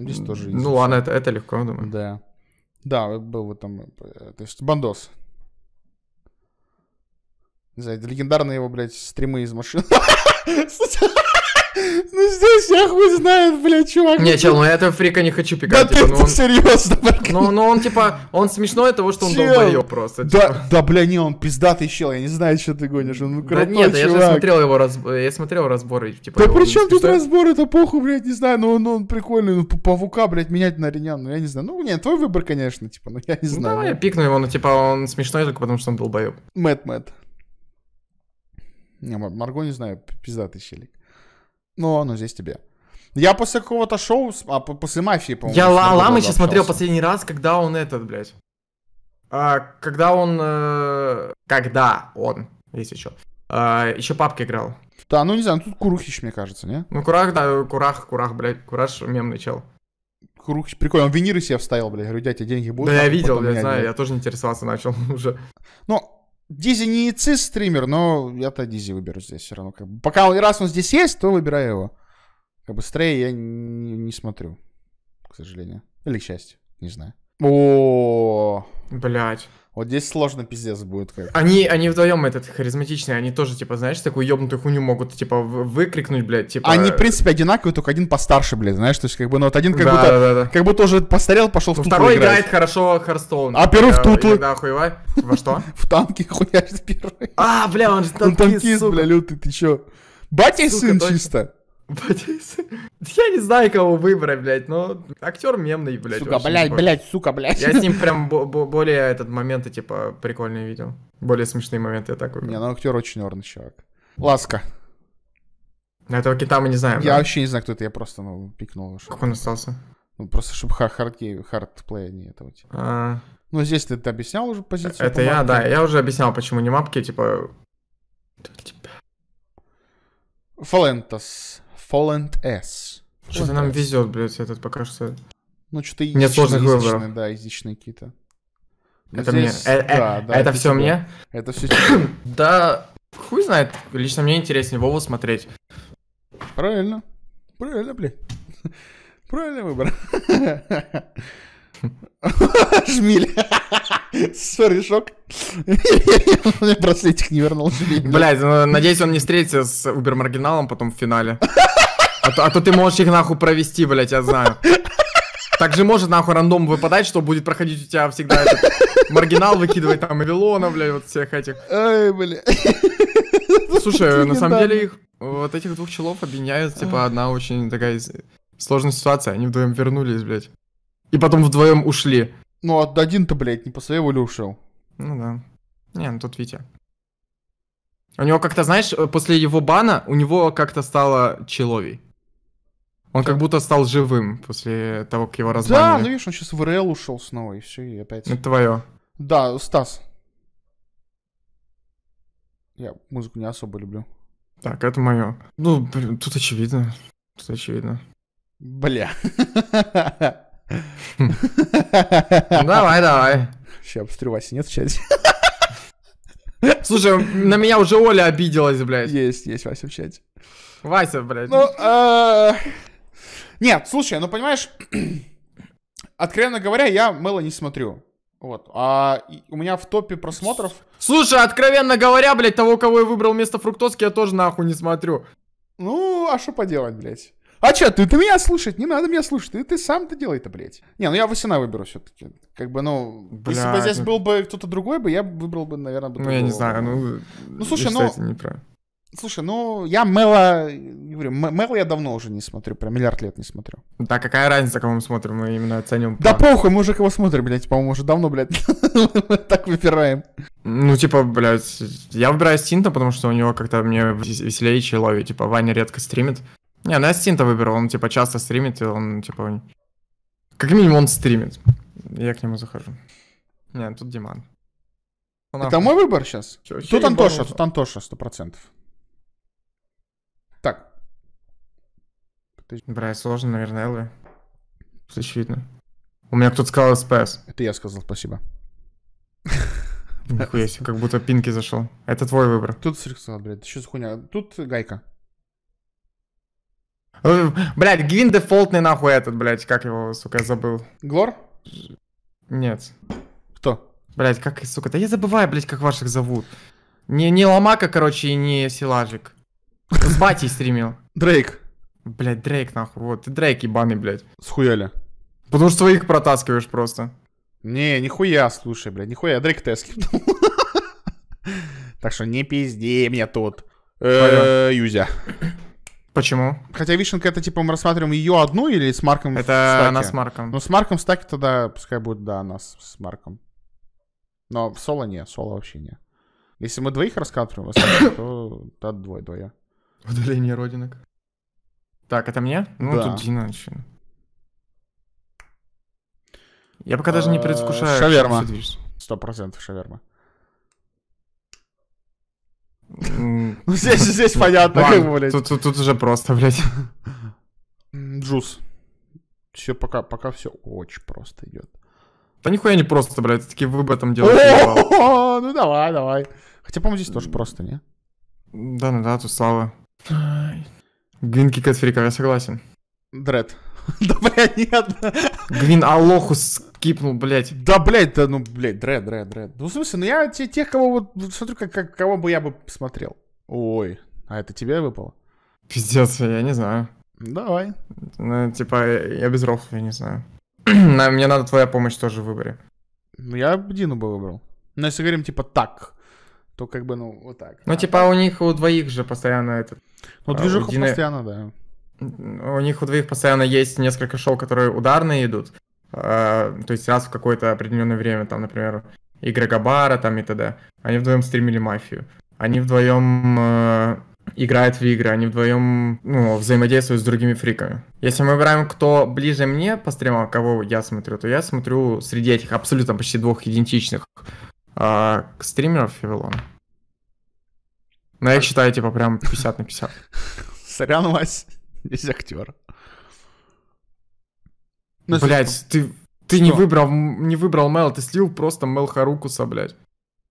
Здесь тоже есть. Ну ладно, это, это легко, думаю. Да. Да, был там, э, то есть, бандос. Не знаю, легендарные его, блядь, стримы из машины. (laughs) Ну здесь я хуй знает, блядь, чувак. Не, чел, ну я этого фрика не хочу пикать. Да типа, ты ну, серьезно, блядь. Ну, ну он типа, он смешной от того, что он чел. долбоёб просто. Да, типа. да, бля, не, он пиздатый чел, я не знаю, что ты гонишь, он крутой, Да нет, я же смотрел его, раз... Э, я смотрел разборы, типа. Да при чем тут разбор? это похуй, блядь, не знаю, но ну, он, он прикольный, ну павука, блядь, менять на Ренян, ну я не знаю. Ну нет, твой выбор, конечно, типа, ну я не ну, знаю. Ну, давай я пикну его, ну типа он смешной только потому, что он долбоёб. Мэтт, Мэтт. Не, Марго, не знаю, пиздатый щелик. Но оно здесь тебе. Я после какого-то шоу, а после мафии, по-моему. Я ла-ла, Ламыча сейчас смотрел последний раз, когда он этот, блядь. А, когда он... Э, когда он, есть еще. А, еще папки играл. Да, ну не знаю, ну, тут Курухич, мне кажется, не? Ну Курах, да, Курах, Курах, блядь, Кураж мемный чел. Курухич, прикольно, он виниры себе вставил, блядь, говорю, дядя, деньги будут? Да я видел, я знаю, я тоже интересовался начал (laughs) уже. Ну, Дизи не ЦИС стример, но я-то Дизи выберу здесь все равно. Как бы. Пока он, раз он здесь есть, то выбираю его. Как бы Стрей я не, не смотрю, к сожалению. Или к счастью, не знаю. О, -о, -о, -о. Блять. Вот здесь сложно пиздец будет как. Они, они вдвоем этот харизматичный, они тоже, типа, знаешь, такую ебнутую хуйню могут, типа, выкрикнуть, блядь, типа. Они, в принципе, одинаковые, только один постарше, блядь, знаешь, то есть, как бы, ну вот один как да, будто. Да, да. Как будто уже постарел, пошел ну, в тутлу Второй играет, играет хорошо Харстоун. А первый в тутлу. Да, хуева. Во что? (laughs) В танке хуярит первый. А, бля, он же танкист. Он танкист, бля, лютый, ты чё? Батя и сын чисто. (laughs) Я не знаю, кого выбрать, блядь, но актер мемный, блядь. Сука, блядь, блядь, сука, блядь. Я с ним (laughs) прям более этот моменты, типа, прикольные видел. Более смешные моменты я так Не, ну актер очень норный человек. Ласка. На Этого кита мы не знаем. Я да? вообще не знаю, кто это, я просто, ну, пикнул. Как он остался? Ну, просто чтобы хардплея хард не этого типа. А -а. Ну, здесь ты, ты объяснял уже позицию. Это по я, да. Я уже объяснял, почему не мапки, типа. типа?» Фалентас. Fallen S. Что-то нам везет, блядь, этот пока что. Ну, что-то Нет сложных выборов. Да, изичные какие-то. это здесь... мне. Э, э, да, да, это, это все тебе. мне? Это все тебе. (coughs) да, хуй знает. Лично мне интереснее Вову смотреть. Правильно. Правильно, блядь. (laughs) Правильный выбор. (laughs) Жмиль. Сори, шок. (laughs) Мне браслетик не вернул. Блять, ну, надеюсь, он не встретится с убермаргиналом потом в финале. А то, а то ты можешь их нахуй провести, блядь, я знаю. Так же может нахуй рандом выпадать, что будет проходить у тебя всегда этот маргинал выкидывать там Авилона, блядь, вот всех этих. Ай, блядь. Слушай, на самом деле их вот этих двух челов объединяет, типа, одна очень такая сложная ситуация. Они вдвоем вернулись, блядь. И потом вдвоем ушли. Ну, а один-то, блядь, не по своей воле ушел. Ну да. Не, ну тут Витя. У него как-то, знаешь, э, после его бана у него как-то стало человей. Он как будто стал живым после того, как его разбанили. Да, ну видишь, он сейчас в РЛ ушел снова, и все, и опять. Это твое. Да, Стас. Я музыку не особо люблю. Так, это мое. Ну, блин, тут очевидно. Тут очевидно. Бля. (laughs) Давай, давай. Сейчас обстрю Васи нет в чате. Слушай, на меня уже Оля обиделась, блядь. Есть, есть Вася в чате. Вася, блядь. Ну, а, нет, слушай, ну понимаешь, (clears throat) откровенно говоря, я Мэла не смотрю. Вот. А у меня в топе просмотров... Слушай, откровенно говоря, блядь, того, кого я выбрал вместо Фруктоски, я тоже нахуй не смотрю. Ну, а что поделать, блядь? А чё, ты, ты меня слушать? Не надо меня слушать. Ты, ты сам это делай-то, блядь. Не, ну я Васина выберу все таки Как бы, ну... Блядь. Если бы здесь был бы кто-то другой, бы я выбрал бы, наверное, бы... Ну, я не знаю, ну... Ну, слушай, ну... Кстати, Слушай, ну, я Мэла, говорю, Мэла я давно уже не смотрю, прям миллиард лет не смотрю. Да какая разница, кого мы смотрим, мы именно оценим. Да похуй, мы уже кого смотрим, блядь, по-моему, уже давно, блядь, (laughs) так выбираем. Ну, типа, блядь, я выбираю Стинта, потому что у него как-то мне веселее человек, типа, Ваня редко стримит. Не, ну я Стинта выберу, он, типа, часто стримит, и он, типа, как минимум он стримит. Я к нему захожу. Не, тут Диман. Это мой выбор сейчас? Тут Антоша, тут Антоша, сто процентов. тысяч. Бля, сложно, наверное, Элвы. очевидно. У меня кто-то сказал СПС. Это я сказал, спасибо. Нихуя себе, как будто пинки зашел. Это твой выбор. Тут Сриксал, блядь, что за хуйня? Тут гайка. Э, блядь, Гвин дефолтный нахуй этот, блядь, как его, сука, я забыл. Глор? Нет. Кто? Блядь, как, сука, да я забываю, блядь, как ваших зовут. Не, не Ломака, короче, и не Силажик. С батей стримил. Дрейк. Блять, Дрейк, нахуй, вот, ты Дрейк ебаный, блядь. Схуяли. Потому что своих протаскиваешь просто. Не, нихуя, слушай, блядь, нихуя, Дрейк-то я (laughs) Так что не пизди мне тот э, Юзя. Почему? Хотя Вишенка, это типа мы рассматриваем ее одну или с Марком Это она с Марком. Ну, с Марком стаки тогда пускай будет, да, она с Марком. Но в соло не, соло вообще не. Если мы двоих рассматриваем, то да, двое-двое. Удаление родинок. Так, это мне? Ну, да. тут Дина еще. Я пока даже не э, предвкушаю. Шаверма. Сто процентов шаверма. (laughs) Ну, здесь, здесь понятно, как бы, блядь. Тут, тут, тут уже просто, блядь. Джус. Все пока, пока все очень просто идет. Да нихуя не просто, блядь, такие выбор этом делают. (laughs) Ну давай, давай. Хотя, по-моему, здесь тоже просто, не? Да, ну да, тут слава. Гвинки Кэтфрика, я согласен. Дред. (laughs) Да, блядь, нет. Гвин Алоху скипнул, блядь. Да, блядь, да, ну, блядь, Дред, Дред, Дред. Ну, в смысле, ну я те, тех, кого вот, смотрю, как, как, кого бы я бы посмотрел. Ой, а это тебе выпало? Пиздец, я не знаю. Давай. Ну, типа, я без рофлов, я не знаю. (clears throat) Мне надо твоя помощь тоже в выборе. Ну, я Дину бы выбрал. Но если говорим, типа, так, то как бы, ну, вот так. Ну, да. типа, у них у двоих же постоянно этот... Ну, э, движуха Дина... постоянно, да. У них у двоих постоянно есть несколько шоу, которые ударные идут. Э, то есть раз в какое-то определенное время, там, например, Игоря Габара, там и т.д. Они вдвоем стримили мафию. Они вдвоем э, играют в игры, они вдвоем ну, взаимодействуют с другими фриками. Если мы выбираем, кто ближе мне по стримам, кого я смотрю, то я смотрю среди этих абсолютно почти двух идентичных а, стримеров Вавилон. Но я их считаю, типа, прям 50 на 50. Сорян, Вась, здесь актер. Ну, Блять, ты, ты не выбрал, не выбрал Мел, ты слил просто Мел Харукуса, блядь.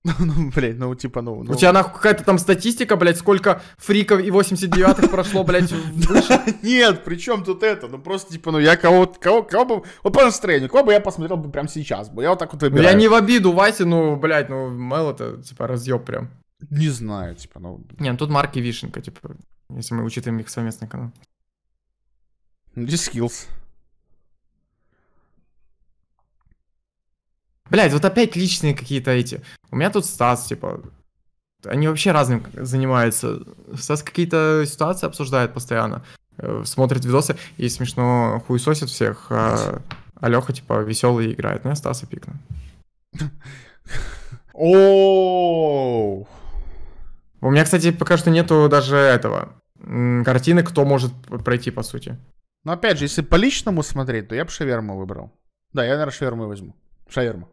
(laughs) Ну, блядь, ну, типа, ну... ну... У тебя, нахуй, какая-то там статистика, блядь, сколько фриков и 89-х (laughs) прошло, блядь, Нет, причем тут это? Ну, просто, типа, ну, я кого кого, кого бы... Вот по настроению, кого бы я посмотрел бы прямо сейчас бы? Я вот так вот выбираю. Я не в обиду, Вася, ну, блядь, ну, Мел это, типа, разъеб прям. Не знаю, типа, ну... Не, ну, тут марки Вишенка, типа, если мы учитываем их совместный канал. Ну, Дискилс. skills. Блять, вот опять личные какие-то эти. У меня тут Стас, типа, они вообще разным занимаются. Стас какие-то ситуации обсуждает постоянно, э, смотрит видосы и смешно хуесосит всех. А Алёха, типа, веселый играет. Ну, я Стаса пикну. Оу! У меня, кстати, пока что нету даже этого картины, кто может пройти, по сути. Но опять же, если по личному смотреть, то я бы шаверму выбрал. Да, я, наверное, шаверму возьму. Шаверму.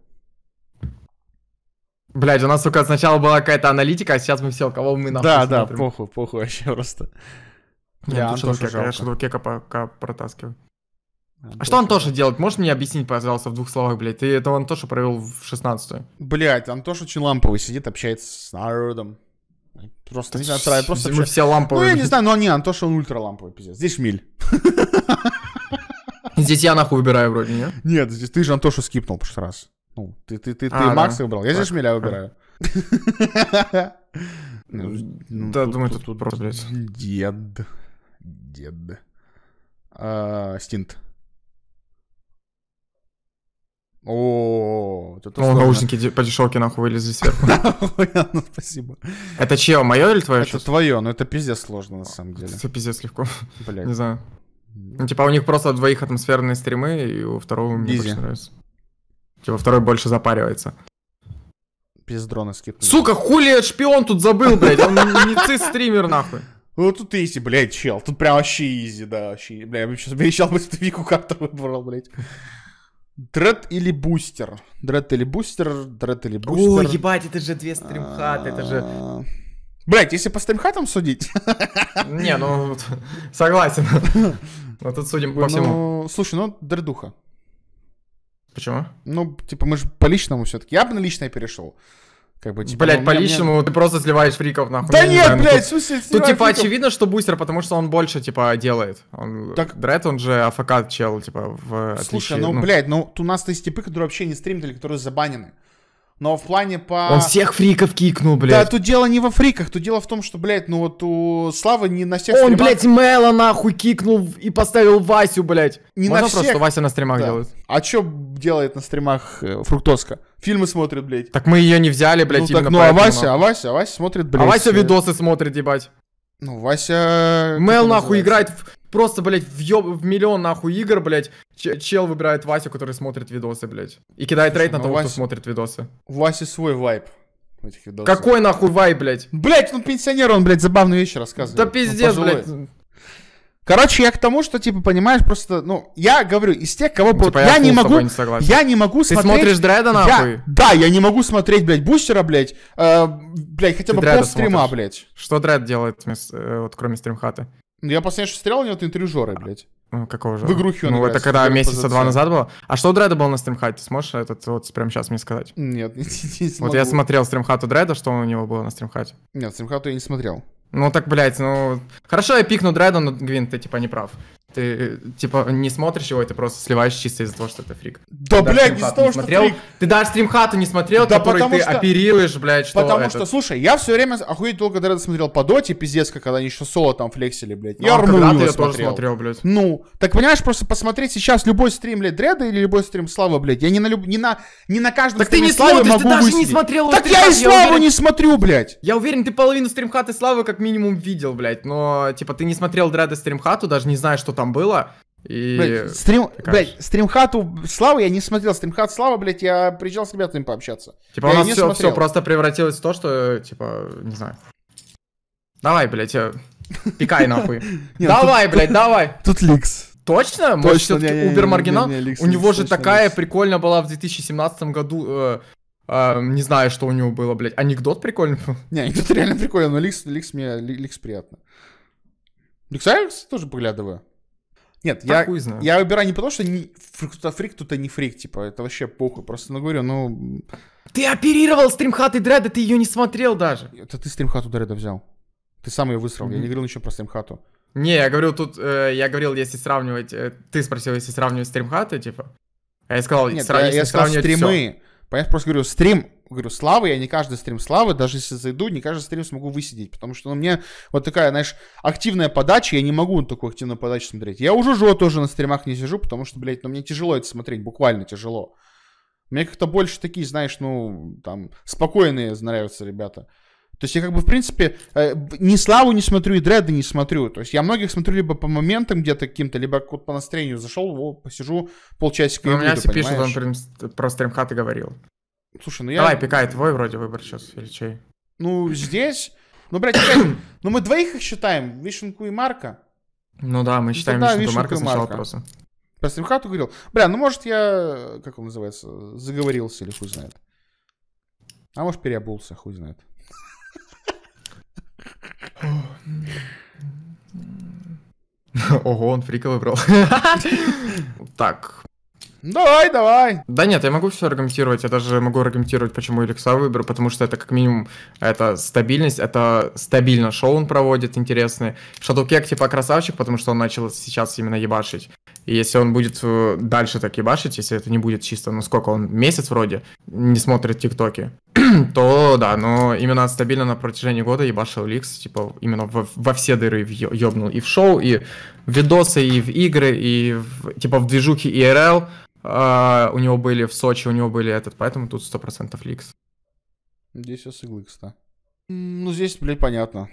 Блять, у нас только сначала была какая-то аналитика, а сейчас мы все, кого мы нахуй Да, смотрим. да, похуй, похуй вообще просто. Я Антоша жалко. Я Шадукека пока протаскиваю. А что Антоша делает? Можешь мне объяснить, пожалуйста, в двух словах, блядь? Ты этого Антоша провел в 16-ю. Блядь, Антош очень ламповый, сидит, общается с народом. Просто, не знаю, просто... Мы все ламповые. Ну, я не знаю, но не, Антоша он ультра ламповый, пиздец. Здесь шмиль. Здесь я нахуй выбираю вроде, нет? Нет, здесь ты же Антошу скипнул в прошлый раз. Ну, ты, ты, ты, а, ты да. Макса выбрал, я здесь Шмеля выбираю. (laughs) Ну, ну, да, думаю, тут тут просто, блядь. Дед. Дед. А, стинт. О, это Ну, наушники по дешевке нахуй вылезли сверху. (laughs) ну, спасибо. Это чье, мое или твое? Это твое, но это пиздец сложно на а, самом деле. Это пиздец легко. Блядь. Не знаю. Ну, типа у них просто двоих атмосферные стримы, и у второго мне больше нравится. Типа второй больше запаривается. Без дрона скипнул. Сука, хули шпион тут забыл, блядь. Он не ци-стример, нахуй. Ну тут изи, блядь, чел. Тут прям вообще изи, да, вообще. Бля, я бы сейчас обещал бы Вику карту выбрал, блядь. Дред или бустер? Дред или бустер? Дред или бустер? О, ебать, это же две стримхаты, это же... А, Блять, если по стримхатам судить... Не, ну, согласен. Вот (laughs) ну, тут судим по ну, всему. Слушай, ну, дредуха. Почему? Ну, типа, мы же по личному все-таки. Я бы на личное перешел. Как бы, типа, блять, ну, по личному мне... ты просто сливаешь фриков нахуй. Да нет, знаю, ну, блядь, тут, слушай, Тут типа фриков. очевидно, что бустер, потому что он больше типа делает. Он... Так... Дред, он же Афакат чел, типа, в Слушай, отличие, ну, ну, блядь, ну у нас есть типы, которые вообще не стримят или которые забанены. Но в плане по... Он всех фриков кикнул, блядь. Да, тут дело не во фриках, тут дело в том, что, блядь, ну вот у Славы не на всех Он, стримах... блядь, Мэла нахуй кикнул и поставил Васю, блядь. Не Можно на всех... просто Вася на стримах да. делает. А что делает на стримах э, Фруктоска? Фильмы смотрит, блядь. Так мы ее не взяли, блядь, ну, так, ну а Вася, а Вася, а Вася смотрит, а блядь. А Вася э, видосы смотрит, ебать. Ну, Вася... Э, Мел нахуй называется? играет в... Просто, блядь, в, ёб в миллион нахуй игр, блядь, чел выбирает Вася, который смотрит видосы, блядь. И кидает рейд на ну того, Вася... кто смотрит видосы. Вася свой вайп. Какой нахуй вайп, блядь? Блядь, он ну пенсионер, он, блядь, забавные вещи рассказывает. Да ну, пиздец, блядь. Короче, я к тому, что, типа, понимаешь, просто, ну, я говорю, из тех, кого... Типа, я, я не могу... Не согласен. я не могу смотреть... Ты смотришь Дреда, нахуй? Я, да, я не могу смотреть, блядь, Бустера, блядь, э, блядь, хотя Ты бы пол стрима, смотришь. блядь. Что Дред делает, вместо, э, вот, кроме стримхаты? Я последний что стрелял, нет, интервью Жоры, блядь. какого же? В игрухи Ну, играет, это когда месяца два назад было. А что у Дреда было на стримхате? Сможешь этот вот прямо сейчас мне сказать? Нет, (laughs) не, не, не смогу. Вот я смотрел стримхат у Дреда, что у него было на стримхате. Нет, стримхату я не смотрел. Ну так, блядь, ну... Хорошо, я пикну Дреда, но, Гвин, ты типа не прав. Ты, типа, не смотришь его, ты просто сливаешь чисто из-за того, что это фрик. Да, ты блядь, из-за того, что смотрел, фрик. Ты даже стримхату не смотрел, да который ты что... оперируешь, блядь, что Потому этот... что, слушай, я все время охуеть долго дред смотрел по доте, пиздец, как когда они еще соло там флексили, блядь. Ну, а я а, рванул я тоже смотрел, блядь. Ну, так понимаешь, просто посмотреть сейчас любой стрим, блядь, дреда или любой стрим славы, блядь, я не на, люб... не на, не на каждом так стриме ты не смотришь, ты даже не смотрел Так я и Славу уверен... не смотрю, блядь. Я уверен, ты половину стримхаты Славы как минимум видел, блядь, но, типа, ты не смотрел дреда стримхату, даже не знаешь, что там там было. И... Блядь, стрим... Блядь, стримхату Славы я не смотрел. Стримхат Слава, блядь, я приезжал с ребятами пообщаться. Типа я у нас все, все просто превратилось в то, что, типа, не знаю. Давай, блядь, э, пикай нахуй. (laughs) Ну давай, блядь, давай. (laughs) Тут ликс. Точно? Может, все-таки Убер Маргинал? У него же такая прикольная была в 2017 году... Э, э, не знаю, что у него было, блядь. Анекдот прикольный был? Не, анекдот (laughs) реально прикольный, но Ликс, Ликс мне, Ликс приятно. Ликс а тоже поглядываю. Нет, я, я выбираю не потому, что не, кто-то фрик, а кто-то а не фрик, типа, это вообще похуй, просто ну, говорю, ну... Ты оперировал стримхат и дреда, ты ее не смотрел даже. Это ты стримхату дреда взял. Ты сам ее высрал, mm-hmm. я не говорил ничего про стримхату. Не, я говорю тут, э, я говорил, если сравнивать, э, ты спросил, если сравнивать стримхаты, типа. А я сказал, Нет, сра- я, если я сказал, сравнивать стримы. Все. Понятно, просто говорю, стрим говорю, славы, я не каждый стрим славы, даже если зайду, не каждый стрим смогу высидеть, потому что ну, мне вот такая, знаешь, активная подача, я не могу на такую активную подачу смотреть. Я уже жо тоже на стримах не сижу, потому что, блядь, ну мне тяжело это смотреть, буквально тяжело. Мне как-то больше такие, знаешь, ну, там, спокойные нравятся ребята. То есть я как бы, в принципе, э, ни Славу не смотрю, и Дреда не смотрю. То есть я многих смотрю либо по моментам где-то каким-то, либо вот по настроению зашел, о, посижу полчасика. Ну, у меня все пишут, он про стримхаты говорил. Слушай, ну я... Давай, пикай, твой вроде выбор сейчас, или чей? Ну, здесь... Ну, блядь, опять... ну мы двоих их считаем, Вишенку и Марка. Ну да, мы ну, считаем Тогда Вишенку, и Марка сначала просто. Про стримхату говорил. Бля, ну может я, как он называется, заговорился или хуй знает. А может переобулся, хуй знает. Ого, он фрика выбрал. (laughs) Так, Давай, давай. Да нет, я могу все аргументировать. Я даже могу аргументировать, почему Эликса выберу, потому что это как минимум это стабильность, это стабильно шоу он проводит интересные. Шадукек типа красавчик, потому что он начал сейчас именно ебашить. И если он будет э, дальше так ебашить, если это не будет чисто, ну сколько он, месяц вроде, не смотрит тиктоки, (clears throat) то да, но именно стабильно на протяжении года ебашил Ликс, типа именно во, во все дыры ёбнул и в шоу, и в видосы, и в игры, и в, типа в движухе ИРЛ, а, у него были в Сочи, у него были этот, поэтому тут 100% Ликс. Здесь Осыглыкс, да. Ну, здесь, блядь, понятно.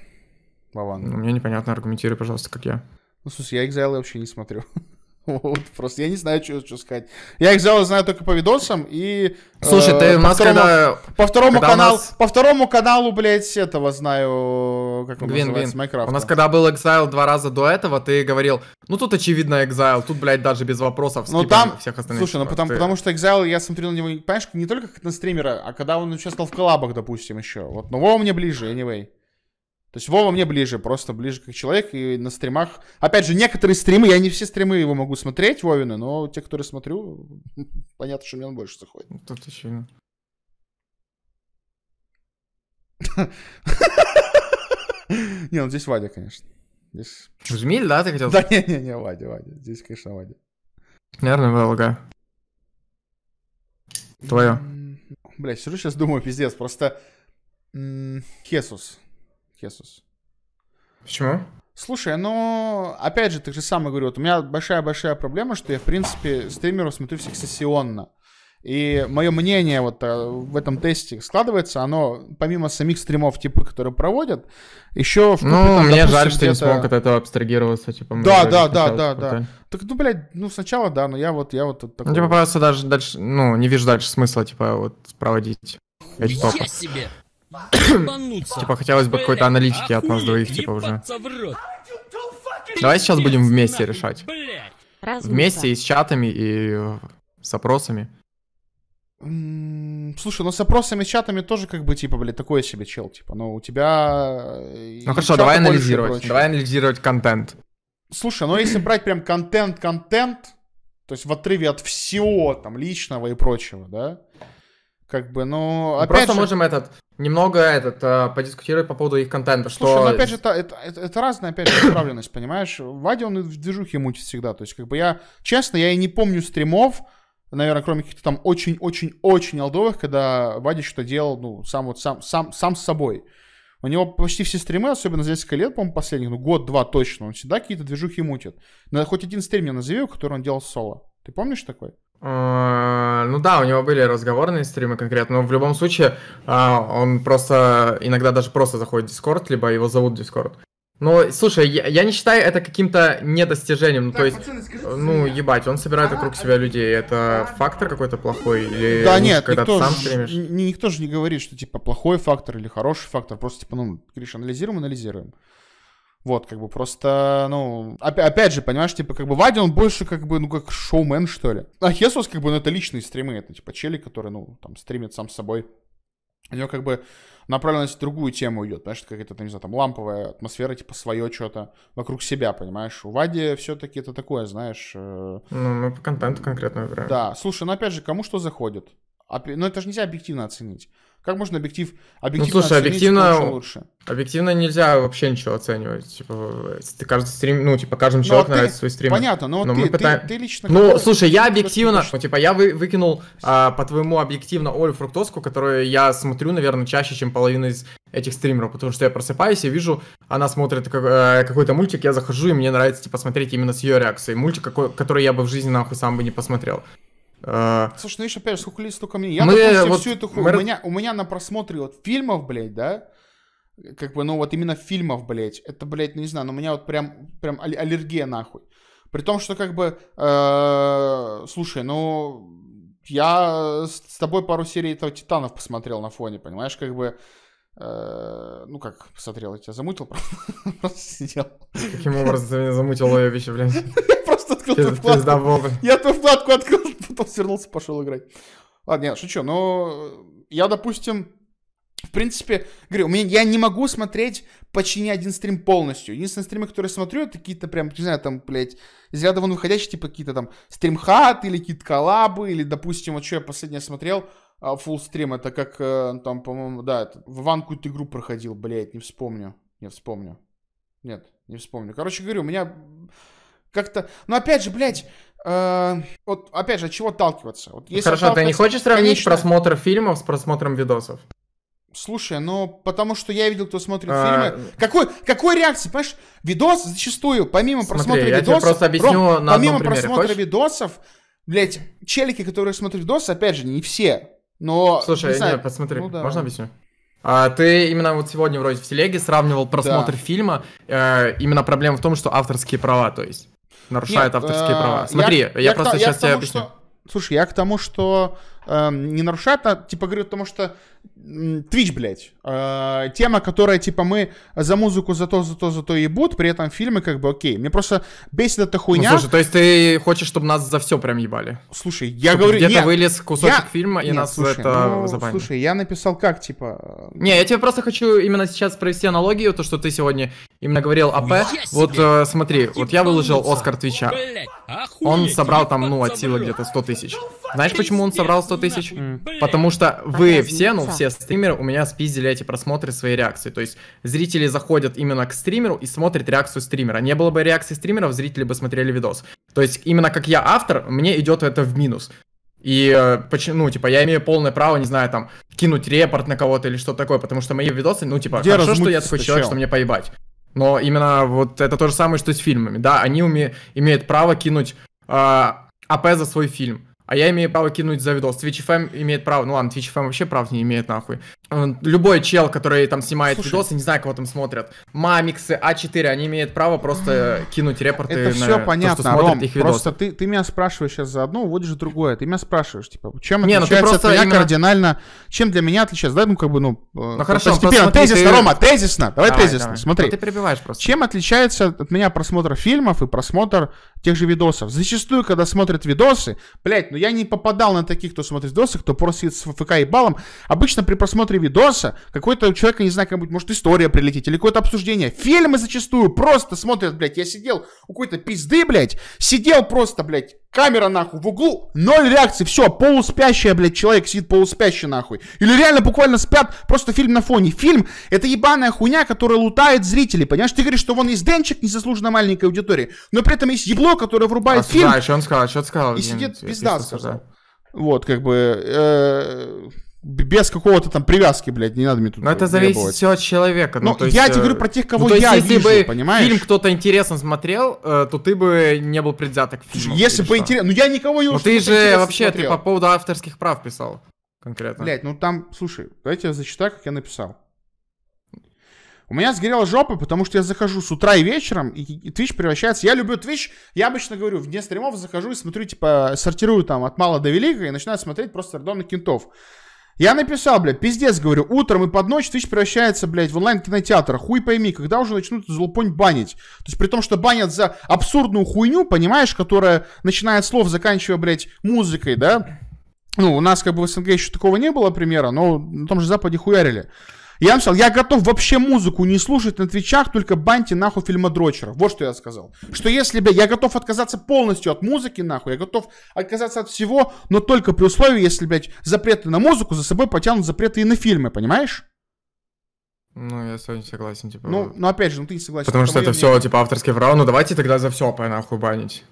Лаван. Ну, мне непонятно, аргументируй, пожалуйста, как я. Ну, слушай, я Exile вообще не смотрю. (laughs) (laughs) Вот, просто я не знаю, что, что сказать. Я их взял, знаю только по видосам и... Э, слушай, э, ты по нас второму, когда... По второму, когда каналу, нас... по второму каналу, блядь, этого знаю, как он Гвин, называется, Майнкрафт. У нас когда был Exile два раза до этого, ты говорил, ну тут очевидно Exile, тут, блядь, даже без вопросов. Ну там... Всех остальных, слушай, ну типа, потому, ты... потому что Exile, я смотрел на него, понимаешь, не только как на стримера, а когда он участвовал в коллабах, допустим, еще. Вот, но он мне ближе, anyway. То есть Вова мне ближе, просто ближе как человек, и на стримах... Опять же, некоторые стримы, я не все стримы его могу смотреть, Вовина, но те, которые смотрю, (laughs) понятно, что мне он больше заходит. Ну, тут очевидно. (laughs) Не, ну здесь Вадя, конечно. Здесь... Жмиль, да, ты хотел? Да, не-не-не, Вадя, Вадя. Здесь, конечно, Вадя. Наверное, ВЛГ. Твое. Блять, сижу сейчас думаю, пиздец, просто... Хесус. Хесус. Почему? Слушай, ну, опять же, так же самое говорю, вот у меня большая-большая проблема, что я, в принципе, стримеров смотрю всех сессионно. И мое мнение вот э, в этом тесте складывается, оно помимо самих стримов, типа, которые проводят, еще в Ну, там, мне допустим, жаль, что не смог от этого абстрагироваться, типа. Да, да, да, да, да. Так, ну, блядь, ну, сначала, да, но я вот, я вот... Такой... Ну, типа, просто даже дальше, ну, не вижу дальше смысла, типа, вот, проводить. Я себе! типа хотелось бы какой-то аналитики от нас двоих, типа уже. Давай сейчас будем вместе решать. Вместе и с чатами, и э, с опросами. Слушай, ну с опросами, с чатами тоже как бы, типа, блядь, такое себе чел, типа, но ну, у тебя... Э, ну хорошо, давай анализировать, давай анализировать контент. Слушай, ну если брать прям контент-контент, то есть в отрыве от всего там личного и прочего, да, как бы, ну, опять Просто же... можем этот, немного этот, а, подискутировать по поводу их контента, Слушай, что... ну, опять же, это, это, это, разная, опять же, направленность, понимаешь? Вадя, он в движухе мучит всегда, то есть, как бы, я, честно, я и не помню стримов, наверное, кроме каких-то там очень-очень-очень алдовых, когда Вадя что-то делал, ну, сам вот, сам, сам, сам с собой. У него почти все стримы, особенно за несколько лет, по-моему, последних, ну, год-два точно, он всегда какие-то движухи мутит. Но хоть один стрим я назови, который он делал соло. Ты помнишь такой? А, ну да, у него были разговорные стримы конкретно, но в любом случае а, он просто иногда даже просто заходит в Discord, либо его зовут в Discord. Но, слушай, я, я не считаю это каким-то недостижением, ну, так, то есть, пацаны, скажите, э, ну, ебать, он собирает вокруг себя людей, это фактор какой-то плохой или да, нет, когда ты сам стримишь? Никто же не говорит, что, типа, плохой фактор или хороший фактор, просто, типа, ну, криш анализируем, анализируем. Вот, как бы просто, ну, опять, опять же, понимаешь, типа, как бы Вади, он больше, как бы, ну, как шоумен, что ли. А Хесус, как бы, ну, это личные стримы, это, типа, чели, которые ну, там, стримит сам с собой. У него, как бы, направленность в другую тему идет, понимаешь, какая-то, там, не знаю, там, ламповая атмосфера, типа, свое что-то вокруг себя, понимаешь. У Вади все-таки это такое, знаешь... Э... Ну, мы по контенту конкретно выбираем. Да, слушай, ну, опять же, кому что заходит? Ну, это же нельзя объективно оценить. Как можно объектив, ну, объективно ну, слушай, объективно, лучше, Объективно нельзя вообще ничего оценивать. Типа, ты кажется, стрим, ну, типа, каждому ну, человеку ты, свой стрим. Понятно, но, но ну, ты, мы пытаем... ты, ты лично... Ну, слушай, я объективно, ну, типа, я вы, выкинул а, по твоему объективно Олю Фруктоску, которую я смотрю, наверное, чаще, чем половина из этих стримеров, потому что я просыпаюсь и вижу, она смотрит э, какой-то мультик, я захожу, и мне нравится, типа, смотреть именно с ее реакцией. Мультик, какой, который я бы в жизни, нахуй, сам бы не посмотрел. Э, слушай, ну еще опять же, сколько лет, столько мне. Я, мы, допустим, вот, всю эту хуйню. Мы... У, меня, у меня на просмотре вот фильмов, блядь, да, как бы, ну вот именно фильмов, блядь, это, блядь, ну не знаю, но ну у меня вот прям, прям аллергия нахуй. При том, что как бы, э, слушай, ну, я с тобой пару серий этого Титанов посмотрел на фоне, понимаешь, как бы, э, ну как, посмотрел, я тебя замутил, (laughs) просто сидел. Каким образом замутил мое вещи, блядь? (laughs) Я просто открыл твою вкладку. Я твою вкладку открыл, Потом свернулся, пошел играть. Ладно, нет, шучу, но э, я, допустим, в принципе, говорю, у меня, я не могу смотреть почти ни один стрим полностью. Единственные стримы, которые смотрю, это какие-то прям, не знаю, там, блядь, из ряда вон выходящие, типа какие-то там стримхаты или какие-то коллабы, или, допустим, вот что я последнее смотрел, а, full стрим, это как, э, там, по-моему, да, это, в Иван какую-то игру проходил, блядь, не вспомню. Не вспомню. Нет, не вспомню. Короче, говорю, у меня как-то... Ну, опять же, блядь, Э, вот опять же, от чего отталкиваться? Вот, если Хорошо, отталкиваться, ты не хочешь сравнить конечно... просмотр фильмов с просмотром видосов? Слушай, ну, потому что я видел, кто смотрит а... фильмы. Какой, какой реакции, понимаешь? Видос зачастую, помимо Смотри, просмотра я видосов... Тебе просто объясню Ром, на Помимо примере. просмотра Хочешь? видосов, блять, челики, которые смотрят видосы, опять же, не все, но... Слушай, не, знаю. не посмотри, ну, да. можно объясню? А, ты именно вот сегодня вроде в телеге сравнивал просмотр да. фильма. Э, именно проблема в том, что авторские права, то есть нарушает Нет, авторские э, права. Смотри, я, я, просто к, сейчас я тому, тебе объясню. Что, слушай, я к тому, что э, не нарушает, а типа говорю, потому что Твич, блядь. А, тема, которая, типа, мы за музыку за то, за то, за то и ебут, при этом фильмы, как бы, окей. Мне просто бесит эта ну, хуйня. Ну, слушай, то есть ты хочешь, чтобы нас за все прям ебали? Слушай, я чтобы говорю... Где-то нет, вылез кусочек я... фильма, и нет, нас слушай, это ну, забанили. Слушай, я написал как, типа... Э, Не, я тебе просто хочу именно сейчас провести аналогию, то, что ты сегодня именно говорил АП. Вот э, смотри, вот я выложил Оскар Твича. Он собрал там, ну, от силы где-то 100 тысяч. Ну, Знаешь, почему он собрал 100 тысяч? Потому что вы все, ну, все стримеры, у меня спиздили эти просмотры своей реакции. То есть зрители заходят именно к стримеру и смотрят реакцию стримера. Не было бы реакции стримеров, зрители бы смотрели видос. То есть именно как я автор, мне идет это в минус. И э, почему, ну, типа, я имею полное право, не знаю, там, кинуть репорт на кого-то или что такое, потому что мои видосы, ну, типа, Где хорошо, что я такой человек, что мне поебать. Но именно вот это то же самое, что с фильмами, да, они уме- имеют право кинуть э, АП за свой фильм. А я имею право кинуть за видос. Twitch.fm имеет право. Ну ладно, Twitch.fm вообще прав не имеет, нахуй. Э, любой чел, который там снимает Слушай, видосы, не знаю, кого там смотрят, Мамиксы, А4, они имеют право просто кинуть репорты это все на понятно, то, что Ром, их видосы. просто ты, ты меня спрашиваешь сейчас за одно, уводишь другое, ты меня спрашиваешь, типа, чем не, ну отличается ну просто именно... кардинально, чем для меня отличается, да, ну как бы, ну, э, ну хорошо, постепенно, тезисно, ты... Рома, тезисно, давай, давай тезисно, давай. смотри. Ну, ты перебиваешь просто. Чем отличается от меня просмотр фильмов и просмотр тех же видосов? Зачастую, когда смотрят видосы, блять, ну я не попадал на таких, кто смотрит видосы, кто просит с ФК и балом, обычно при просмотре видоса, какой-то человек человека, не знаю, как может история прилетит или какое-то обсуждение. Фильмы зачастую просто смотрят, блядь, я сидел у какой-то пизды, блядь, сидел просто, блядь, камера нахуй в углу, ноль реакции, все, полуспящая, блядь, человек сидит полуспящий нахуй. Или реально буквально спят, просто фильм на фоне. Фильм — это ебаная хуйня, которая лутает зрителей, понимаешь? Ты говоришь, что вон есть Денчик, незаслуженно маленькой аудитории, но при этом есть ебло, которое врубает а, фильм. Да, что он сказал, что он сказал. И сидит, пизда Вот, как бы... Э -э без какого-то там привязки, блядь, не надо мне тут. Но ну, это зависит все от человека. Ну, ну я тебе говорю э, про тех, ну, кого ну, есть, я если вижу, бы понимаешь? фильм кто-то интересно смотрел, э, то ты бы не был предвзяток к фильму. Если бы интересно, ну я никого ну, не Ну ты же вообще смотрел. ты по поводу авторских прав писал конкретно. Блядь, ну там, слушай, давайте я зачитаю, как я написал. У меня сгорела жопа, потому что я захожу с утра и вечером, и, и Twitch превращается... Я люблю Twitch, я обычно говорю, вне стримов захожу и смотрю, типа, сортирую там от мала до велика, и начинаю смотреть просто рандомных кентов. Я написал, блядь, пиздец, говорю, утром и под ночь Twitch превращается, блядь, в онлайн-кинотеатр. Хуй пойми, когда уже начнут злопонь банить. То есть при том, что банят за абсурдную хуйню, понимаешь, которая начинает слов, заканчивая, блядь, музыкой, да? Ну, у нас как бы в СНГ еще такого не было примера, но на том же Западе хуярили. И я сказал, я готов вообще музыку не слушать на твичах, только баньте нахуй фильмодрочера. Вот что я сказал. Что если бы я готов отказаться полностью от музыки нахуй, я готов отказаться от всего, но только при условии, если, блядь, запреты на музыку за собой потянут запреты и на фильмы, понимаешь? Ну, я с вами согласен, типа. Ну, но ну, опять же, ну ты не согласен. Потому, что это все, типа, авторский права. Ну, давайте тогда за все по нахуй банить.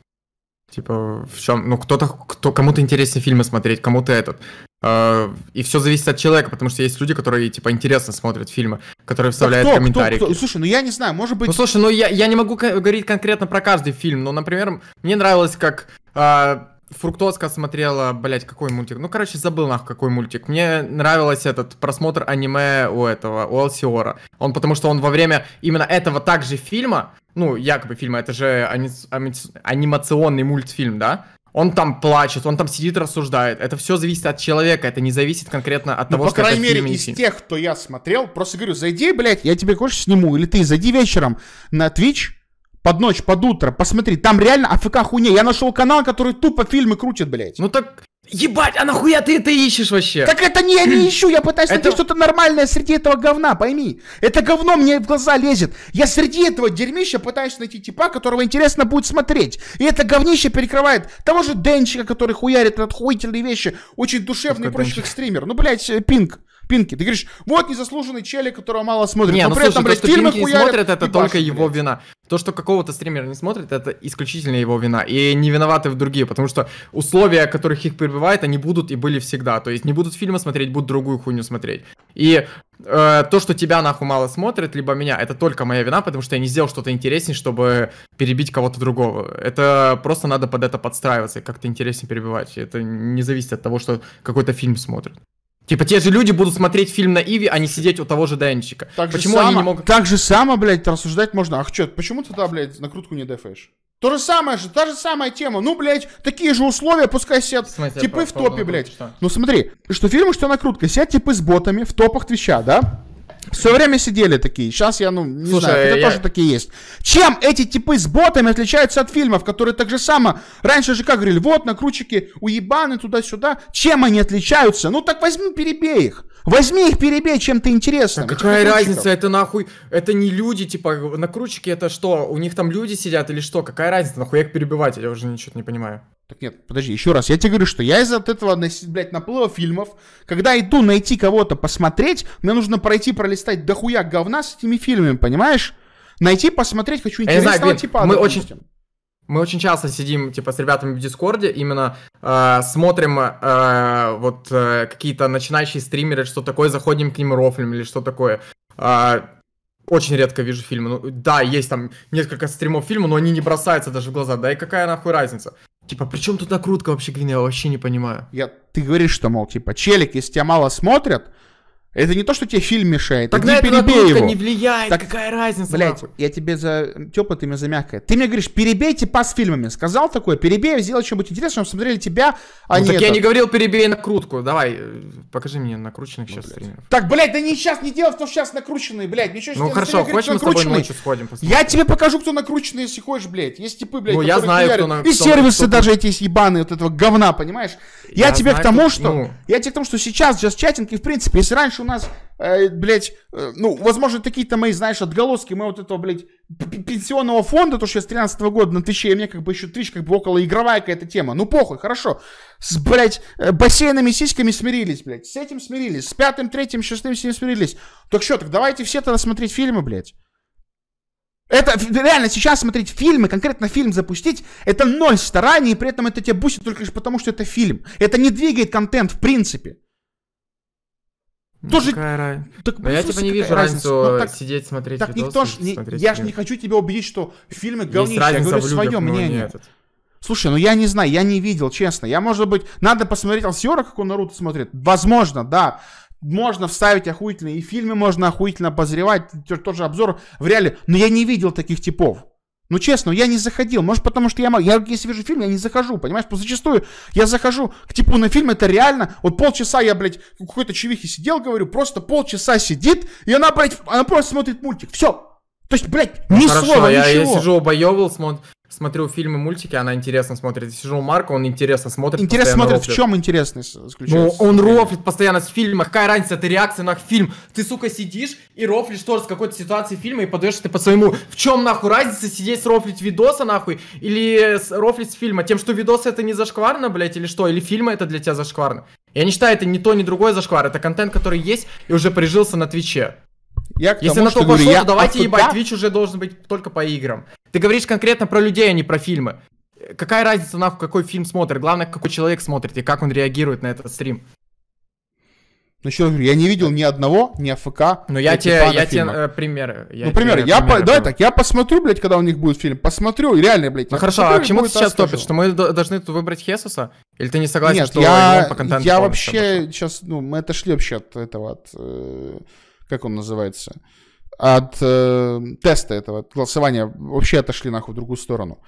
Типа, в чем, ну, кто-то, кто, кому-то интереснее фильмы смотреть, кому-то этот. Э, и все зависит от человека, потому что есть люди, которые, типа, интересно смотрят фильмы, которые вставляют да кто, комментарии. Кто, кто? Слушай, ну я не знаю, может быть... Ну, слушай, ну я, я не могу говорить конкретно про каждый фильм, но, например, мне нравилось, как... Э, Фруктозка смотрела, блять, какой мультик? Ну, короче, забыл нах, какой мультик. Мне нравилось этот просмотр аниме у этого, у Алсиора. Он, потому что он во время именно этого также фильма, ну, якобы фильма, это же ани... анимационный мультфильм, да? Он там плачет, он там сидит, рассуждает. Это все зависит от человека, это не зависит конкретно от ну, того, по что по крайней мере, из фильм. тех, кто я смотрел, просто говорю, зайди, блядь, я тебе, кое-что сниму, или ты зайди вечером на Twitch, под ночь, под утро, посмотри, там реально АФК хуйня. Я нашел канал, который тупо фильмы крутит, блядь. Ну так, ебать, а нахуя ты это ищешь вообще? Так это не я не ищу, я пытаюсь найти что-то нормальное среди этого говна, пойми. Это говно мне в глаза лезет. Я среди этого дерьмища пытаюсь найти типа, которого интересно будет смотреть. И это говнище перекрывает того же Денчика, который хуярит от хуительные вещи, очень душевный и прочих стример. Ну, блядь, э, пинг. Пинки. Ты говоришь, вот незаслуженный челик, которого мало смотрит. Не, но ну, при слушай, этом, то, что фильмы Пинки не смотрят, это только башни, его блядь. вина. То, что какого-то стримера не смотрит, это исключительно его вина. И не виноваты в другие, потому что условия, которых их прибывает, они будут и были всегда. То есть не будут фильмы смотреть, будут другую хуйню смотреть. И э, то, что тебя нахуй мало смотрит либо меня, это только моя вина, потому что я не сделал что-то интереснее, чтобы перебить кого-то другого. Это просто надо под это подстраиваться и как-то интереснее перебивать. Это не зависит от того, что какой-то фильм смотрит. Типа те же люди будут смотреть фильм на Иви, а не сидеть у того же Дэнчика. Так Почему же само, не могут... Так же само, блядь, рассуждать можно. Ах, чё, почему ты тогда, блядь, накрутку не дефаешь? То же самое же, та же самая тема. Ну, блядь, такие же условия, пускай сидят типы в топе, блядь. Ну смотри, что фильмы, что накрутка. Сядь, типы с ботами в топах Твича, да? Все время сидели такие. Сейчас я, ну, не Слушай, знаю, это я... тоже такие есть. Чем эти типы с ботами отличаются от фильмов, которые так же само... Раньше же как говорили, вот, накрутчики уебаны туда-сюда. Чем они отличаются? Ну, так возьми, перебей их. Возьми их, перебей чем-то интересным. Да какая разница, это нахуй, это не люди, типа, накрутчики это что, у них там люди сидят или что, какая разница, нахуя их перебивать, я уже ничего не понимаю. Так нет, подожди, еще раз, я тебе говорю, что я из-за этого, блядь, наплыва фильмов, когда иду найти кого-то посмотреть, мне нужно пройти, пролистать дохуя говна с этими фильмами, понимаешь? Найти, посмотреть, хочу интересного я знаю, типа. А, мы допустим. очень... Мы очень часто сидим, типа, с ребятами в Дискорде, именно э, смотрим э, вот э, какие-то начинающие стримеры, что такое, заходим к ним рофлем или что такое. Э, очень редко вижу фильмы. Ну, да, есть там несколько стримов фильма, но они не бросаются даже в глаза. Да и какая нахуй разница? Типа, при чем тут накрутка вообще, Гвин? Я вообще не понимаю. Я, ты говоришь, что, мол, типа, челики, если тебя мало смотрят, это не то, что тебе фильм мешает. Тогда это перебей его. не влияет. Так, какая разница? Блять, я тебе за тепло, ты мне за мягкое. Ты мне говоришь, перебейте пас фильмами. Сказал такое, перебей, сделай что-нибудь интересное, чтобы смотрели тебя, а ну, не так это. я не говорил, перебей накрутку. Давай, э, покажи мне накрученных ну, сейчас блядь. стримеров. Так, блять, да не сейчас, не дело в том, что сейчас накрученные, блять, Ничего, ну хорошо, хочешь мы с тобой ночью сходим? Посмотрим. Я тебе покажу, кто накрученный, если хочешь, блять, Есть типы, блять, Ну я знаю, кто на... И кто сервисы кто... даже эти ебаные вот этого говна, понимаешь? Я, тебе к тому, что... Ну. Я тебе к тому, что сейчас сейчас Chatting, и в принципе, если раньше у нас, э, блядь, э, ну, возможно, какие-то мои, знаешь, отголоски, мы вот этого, блядь, пенсионного фонда, то, что я с 13 -го года на Твиче, и мне как бы еще Твич как бы около игровая какая-то тема. Ну, похуй, хорошо. С, блядь, э, бассейнами, сиськами смирились, блядь. С этим смирились. С пятым, третьим, шестым, всем смирились. Так что, так давайте все тогда смотреть фильмы, блядь. Это реально сейчас смотреть фильмы, конкретно фильм запустить, это ноль стараний, и при этом это тебя бусит только лишь потому, что это фильм. Это не двигает контент в принципе. Тоже... Какая так, Но я типа не вижу разницу но, так, сидеть, смотреть так видосы, никто ж, не, смотреть Я же не хочу тебя убедить, что фильмы говнище, я говорю свое мнение. Слушай, ну я не знаю, я не видел, честно. Я, может быть, надо посмотреть Алсиора, как он Наруто смотрит. Возможно, да. Можно вставить охуительные и фильмы, можно охуительно обозревать, тоже обзор в реале. Но я не видел таких типов. Ну, честно, я не заходил. Может, потому что я... Я, если вижу фильм, я не захожу, понимаешь? Потому зачастую я захожу к типу на фильм, это реально... Вот полчаса я, блядь, у какой-то чувихи сидел, говорю, просто полчаса сидит, и она, блядь, она просто смотрит мультик. Все. То есть, блядь, ну, ни ну, слова, хорошо, а ничего. я, я сижу, обоевал, смотрю смотрю фильмы, мультики, она интересно смотрит. Сижу у Марка, он интересно смотрит. Интересно смотрит, рофлит. в чем интересность заключается? Ну, он рофлит постоянно с фильма. Какая разница, ты реакция на фильм. Ты, сука, сидишь и рофлишь тоже с какой-то ситуации фильма и подаешь ты по своему. В чем нахуй разница сидеть рофлить видоса нахуй или рофлить с фильма? Тем, что видосы это не зашкварно, блять, или что? Или фильмы это для тебя зашкварно? Я не считаю, это ни то, ни другое зашквар. Это контент, который есть и уже прижился на Твиче. Я к Если тому, на то пошло, я... то давайте а ебать, Twitch уже должен быть только по играм. Ты говоришь конкретно про людей, а не про фильмы. Какая разница, нахуй, какой фильм смотрит? Главное, какой человек смотрит и как он реагирует на этот стрим. Ну, еще раз говорю, я не видел ни одного, ни АФК. Ну, я тебе, типа я тебе э, примеры. Я ну, примеры, я, по, давай так, я посмотрю, блядь, когда у них будет фильм, посмотрю, реально, блядь. Ну, хорошо, а посмотрю, а к чему ты сейчас топишь, что мы должны тут выбрать Хесуса? Или ты не согласен, Нет, что я, по контенту я вообще сейчас, ну, мы отошли вообще от этого, от... Э как он называется, от э, теста этого, от голосования вообще отошли нахуй в другую сторону.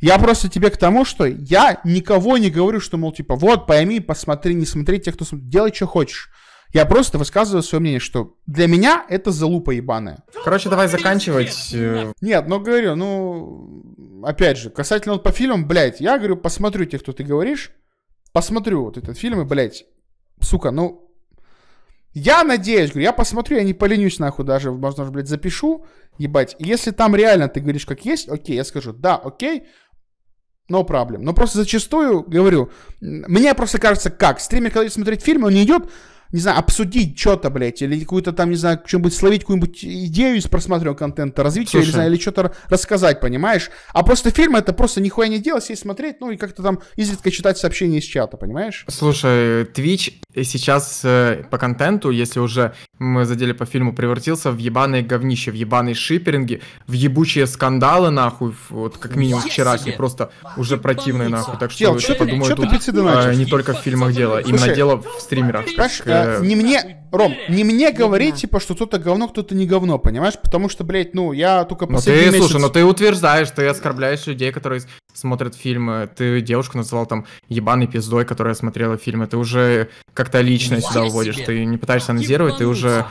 Я просто тебе к тому, что я никого не говорю, что, мол, типа, вот, пойми, посмотри, не смотри тех, кто смотрит, делай, что хочешь. Я просто высказываю свое мнение, что для меня это залупа ебаная. Короче, давай заканчивать. Э, нет, но говорю, ну, опять же, касательно вот по фильмам, блядь, я говорю, посмотрю тех, кто ты говоришь, посмотрю вот этот фильм и, блядь, сука, ну, я надеюсь, говорю, я посмотрю, я не поленюсь нахуй даже, возможно, блядь, запишу, ебать. Если там реально ты говоришь как есть, окей, я скажу, да, окей, no problem. Но просто зачастую, говорю, мне просто кажется, как, стример, когда смотреть фильм, он не идет не знаю, обсудить что-то, блядь, или какую-то там, не знаю, что-нибудь словить, какую-нибудь идею из просмотренного контента, развития ее, или, знаю, или что-то рассказать, понимаешь? А просто фильм это просто нихуя не делать, сесть смотреть, ну и как-то там изредка читать сообщения из чата, понимаешь? Слушай, Twitch сейчас э, по контенту, если уже мы задели по фильму, превратился в ебаное говнище, в ебаные шиперинги, в ебучие скандалы, нахуй, вот как минимум вчера, и просто уже противные, нахуй. Так что, Чел, я что ты, тут а, не только в фильмах дело, Слушай, именно дело в стримерах. Как, а, э... не мне, Ром, э, не мне говорить, типа, что кто-то говно, кто-то не говно, понимаешь? Потому что, блядь, ну, я только ну, последний ты, месяц... Слушай, ну ты утверждаешь, ты оскорбляешь людей, которые смотрят фильмы. Ты девушку называл там ебаной пиздой, которая смотрела фильмы. Ты уже как-то лично сюда уводишь. Ты не пытаешься анализировать, ты уже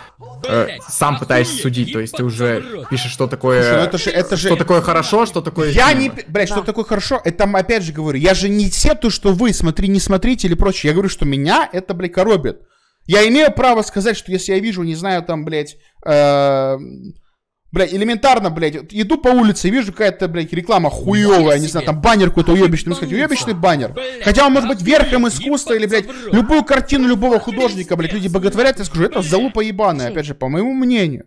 э, сам пытаешься судить. То есть ты уже пишешь, что такое... Слушай, ну это же, это же... Что такое хорошо, а что такое... Я фильмы. не... Блядь, да. что такое хорошо? Это опять же говорю, я же не сетую, что вы, смотри, не смотрите или прочее. Я говорю, что меня это, блядь, коробит. Я имею право сказать, что если я вижу, не знаю, там, блядь, э, блядь, элементарно, блядь, иду по улице, вижу какая-то, блядь, реклама хуевая, не знаю, там баннер какой-то уебищный, ну, сказать, уебищный баннер. Блядь, Хотя он может быть верхом искусства или, блядь, любую картину любого художника, блядь, люди боготворят, я скажу, это залупа ебаная, опять же, по моему мнению.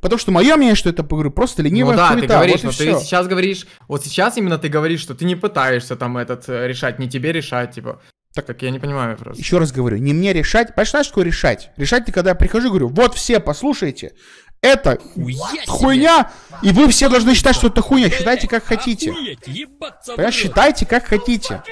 Потому что мое мнение, что это, говорю, просто ну ленивая ну, да, хуета, ты говоришь, вот но ты все. сейчас говоришь, вот сейчас именно ты говоришь, что ты не пытаешься там этот э, решать, не тебе решать, типа. Так как я не понимаю просто. Еще раз говорю, не мне решать. Понимаешь, что такое решать? Решать ты, когда я прихожу и говорю, вот все, послушайте, это Охуеть хуйня, себе. и вы все должны считать, что это хуйня. Считайте, как хотите. Понимаешь, считайте, как хотите.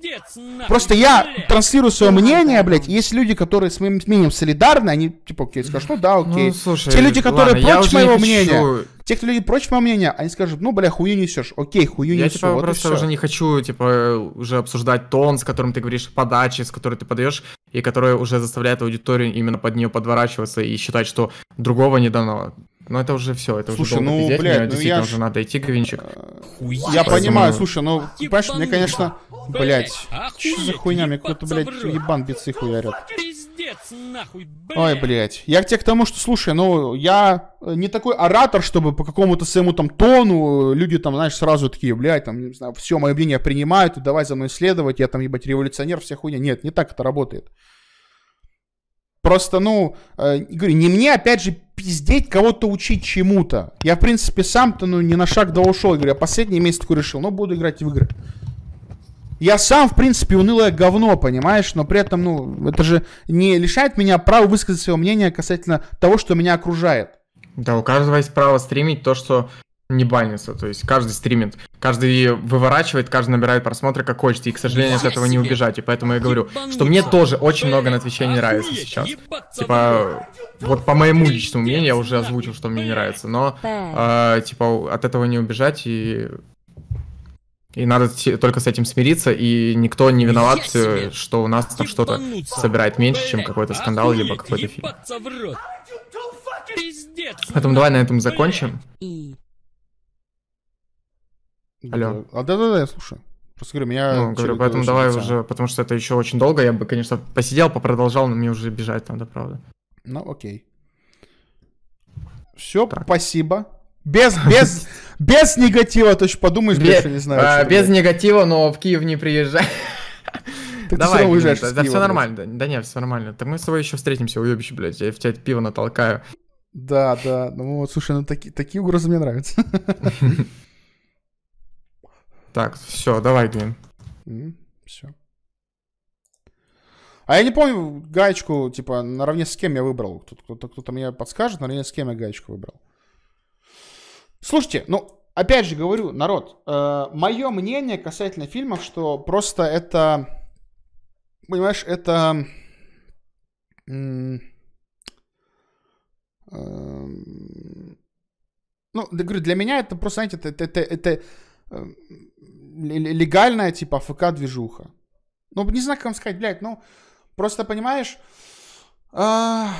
Пиздец, нахуй, Просто я блядь. транслирую свое мнение, блядь. Есть люди, которые с моим мнением солидарны, они типа окей, скажут, ну да, ну, окей. Ну, слушай, те люди, которые ладно, против моего мнения, те, кто люди против моего мнения, они скажут, ну, бля, хую несешь. Окей, хую я, несу. Я типа, вот просто уже не хочу, типа, уже обсуждать тон, с которым ты говоришь, подачи, с которой ты подаешь, и которая уже заставляет аудиторию именно под нее подворачиваться и считать, что другого не дано. Но это уже все, это слушай, уже ну, блядь, ну, действительно я... уже надо идти, Говенчик. Я понимаю, слушай, ну, понимаешь, мне, конечно, Блять, что за хуйня? Мне кто-то, блядь, ебан бицы хуярят. Ой, блядь. Я к тебе к тому, что, слушай, ну, я э, не такой оратор, чтобы по какому-то своему там тону э, люди там, знаешь, сразу такие, блядь, там, не знаю, все мое мнение принимают, и давай за мной следовать, я там, ебать, революционер, вся хуйня. Нет, не так это работает. Просто, ну, э, говорю, не мне, опять же, пиздеть кого-то учить чему-то. Я, в принципе, сам-то, ну, не на шаг до ушел. говорю, я последний месяц такой решил, ну, буду играть в игры я сам, в принципе, унылое говно, понимаешь, но при этом, ну, это же не лишает меня права высказать свое мнение касательно того, что меня окружает. Да, у каждого есть право стримить то, что не банится. То есть каждый стримит, каждый выворачивает, каждый набирает просмотры как хочет. И, к сожалению, от этого не убежать. И поэтому я говорю, что мне тоже очень много на отвечей не нравится сейчас. Типа, вот по моему личному мнению, я уже озвучил, что мне не нравится. Но, э, типа, от этого не убежать и и надо только с этим смириться, и никто не виноват, э, что у нас там что-то собирает меньше, чем какой-то а скандал, либо какой-то фильм. Поэтому давай на этом закончим. Алло. А да-да-да, я слушаю. Просто говорю, меня... Ну, типа говорю, поэтому давай лица. уже, потому что это еще очень долго, я бы, конечно, посидел, попродолжал, но мне уже бежать надо, правда. Ну, окей. Все, так. спасибо. Без, без, (laughs) Без негатива, то есть подумаешь, Бе... Леша, не знаю. А, без это. негатива, но в Киев не приезжай. (laughs) Так Давай, ты все уезжаешь да, да, все нормально, да, да нет, все нормально. Да мы с тобой еще встретимся, уебище, блядь, я в тебя пиво натолкаю. Да, да, ну вот, слушай, ну таки, такие угрозы мне нравятся. (laughs) Так, все, давай, Глин. все. А я не помню гаечку, типа, наравне с кем я выбрал. кто кто -то мне подскажет, наравне с кем я гаечку выбрал. Слушайте, ну, опять же говорю, народ, э, мое мнение касательно фильмов, что просто это, понимаешь, это... Э, ну, я говорю, для меня это просто, знаете, это, это, это, это э, легальная, типа, АФК-движуха. Ну, не знаю, как вам сказать, блядь, ну, просто, понимаешь, а,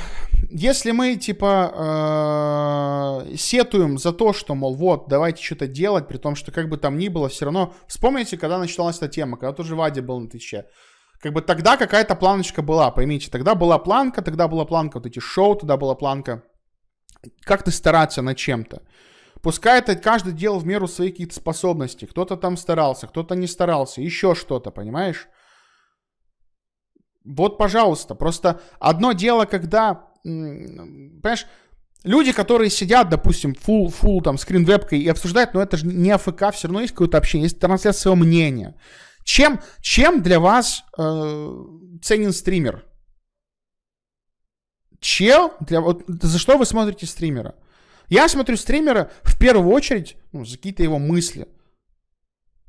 если мы, типа, э, сетуем за то, что, мол, вот, давайте что-то делать, при том, что как бы там ни было, все равно... Вспомните, когда начиналась эта тема, когда тоже Вадя был на тысяче. Как бы тогда какая-то планочка была, поймите. Тогда была планка, тогда была планка вот эти шоу, тогда была планка. Как-то стараться над чем-то. Пускай это каждый делал в меру своих каких-то способностей. Кто-то там старался, кто-то не старался, еще что-то, понимаешь? Вот, пожалуйста, просто одно дело, когда, понимаешь, люди, которые сидят, допустим, full, full там, скринвебкой и обсуждают, но это же не АФК, все равно есть какое-то общение, есть трансляция своего мнения. Чем, чем для вас э, ценен стример? Чем для вот за что вы смотрите стримера? Я смотрю стримера в первую очередь ну, за какие-то его мысли,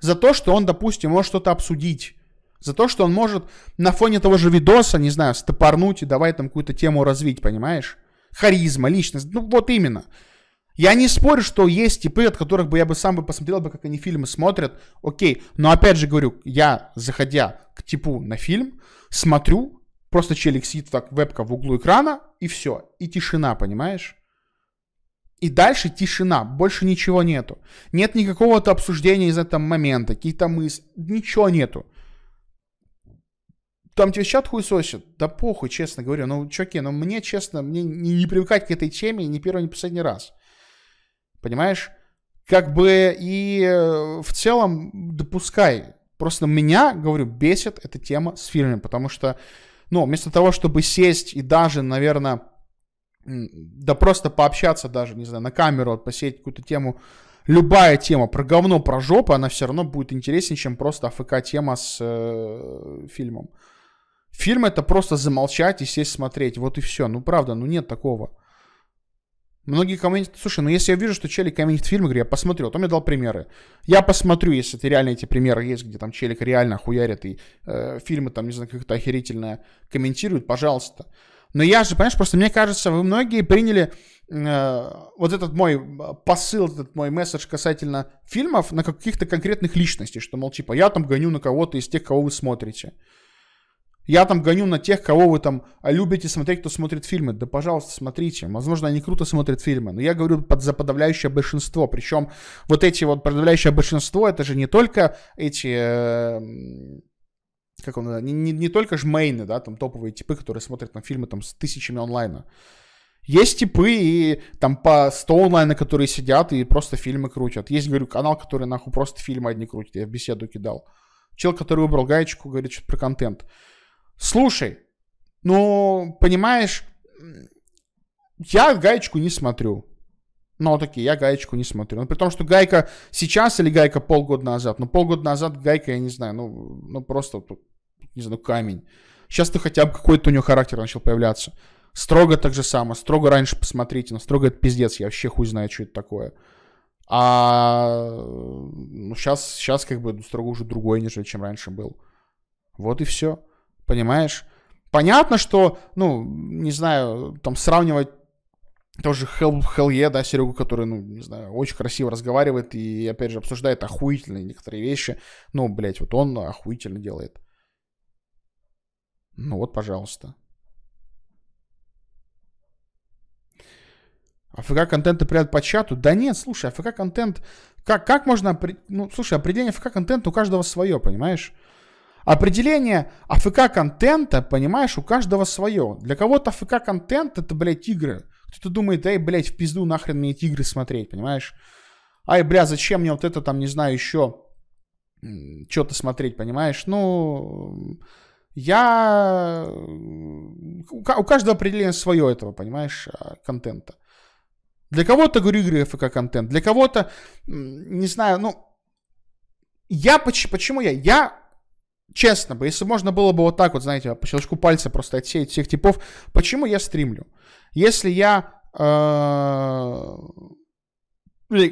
за то, что он, допустим, может что-то обсудить, за то, что он может на фоне того же видоса, не знаю, стопорнуть и давай там какую-то тему развить, понимаешь? Харизма, личность, ну вот именно. Я не спорю, что есть типы, от которых бы я бы сам бы посмотрел бы, как они фильмы смотрят, окей. Но опять же говорю, я, заходя к типу на фильм, смотрю, просто челик сидит так, вебка в углу экрана, и все. И тишина, понимаешь? И дальше тишина, больше ничего нету. Нет никакого-то обсуждения из этого момента, какие-то мысли, ничего нету там тебе чат хуесосит. Да похуй, честно говорю. Ну, чуваки, ну мне, честно, мне не, не привыкать к этой теме не первый, не последний раз. Понимаешь? Как бы и э, в целом допускай. Просто меня, говорю, бесит эта тема с фильмами, потому что, ну, вместо того, чтобы сесть и даже, наверное, да просто пообщаться даже, не знаю, на камеру, вот, посеять какую-то тему, любая тема про говно, про жопу, она все равно будет интереснее, чем просто АФК-тема с э, фильмом. Фильм это просто замолчать и сесть смотреть. Вот и все. Ну правда, ну нет такого. Многие комментируют слушай, ну если я вижу, что челик комментирует фильм, говорю, я посмотрю, а то мне дал примеры. Я посмотрю, если это реально эти примеры есть, где там челик реально хуярит и э, фильмы там, не знаю, как-то охерительное комментирует, пожалуйста. Но я же, понимаешь, просто мне кажется, вы многие приняли э, вот этот мой э, посыл, этот мой месседж касательно фильмов на каких-то конкретных личностей, что, мол, типа, я там гоню на кого-то из тех, кого вы смотрите. Я там гоню на тех, кого вы там а, любите смотреть, кто смотрит фильмы. Да, пожалуйста, смотрите. Возможно, они круто смотрят фильмы. Но я говорю под, за подавляющее большинство. Причем вот эти вот подавляющее большинство, это же не только эти... Э, как он, не, не, не только же мейны, да, там топовые типы, которые смотрят на фильмы там с тысячами онлайна. Есть типы и там по 100 онлайна, которые сидят и просто фильмы крутят. Есть, говорю, канал, который нахуй просто фильмы одни крутит. Я в беседу кидал. Чел, который выбрал гаечку, говорит что-то про контент. Слушай, ну, понимаешь, я гаечку не смотрю. Но ну, такие, я гаечку не смотрю. Но ну, при том, что гайка сейчас или гайка полгода назад. Ну, полгода назад гайка, я не знаю, ну, ну просто, не знаю, камень. Сейчас ты хотя бы какой-то у нее характер начал появляться. Строго так же самое. Строго раньше посмотрите. Но ну, строго это пиздец. Я вообще хуй знаю, что это такое. А ну, сейчас, сейчас как бы строго уже другой, нежели чем раньше был. Вот и все понимаешь? Понятно, что, ну, не знаю, там сравнивать тоже Хел, Хеле, да, Серегу, который, ну, не знаю, очень красиво разговаривает и, опять же, обсуждает охуительные некоторые вещи. Ну, блядь, вот он охуительно делает. Ну вот, пожалуйста. АФК-контент определяют по чату? Да нет, слушай, АФК-контент... Как, как можно... Ну, слушай, определение АФК-контента у каждого свое, понимаешь? Определение АФК-контента, понимаешь, у каждого свое. Для кого-то АФК-контент это, блядь, игры. Кто-то думает, эй, блядь, в пизду нахрен мне эти игры смотреть, понимаешь? Ай, бля, зачем мне вот это там, не знаю, еще что-то смотреть, понимаешь? Ну, я... Э, у каждого определение свое этого, понимаешь, э, контента. Для кого-то, говорю, игры ФК-контент. Для кого-то, не знаю, ну... Я почему я? Я честно бы, если можно было бы вот так вот, знаете, по щелчку пальца просто отсеять всех типов, почему я стримлю? Если я... Э,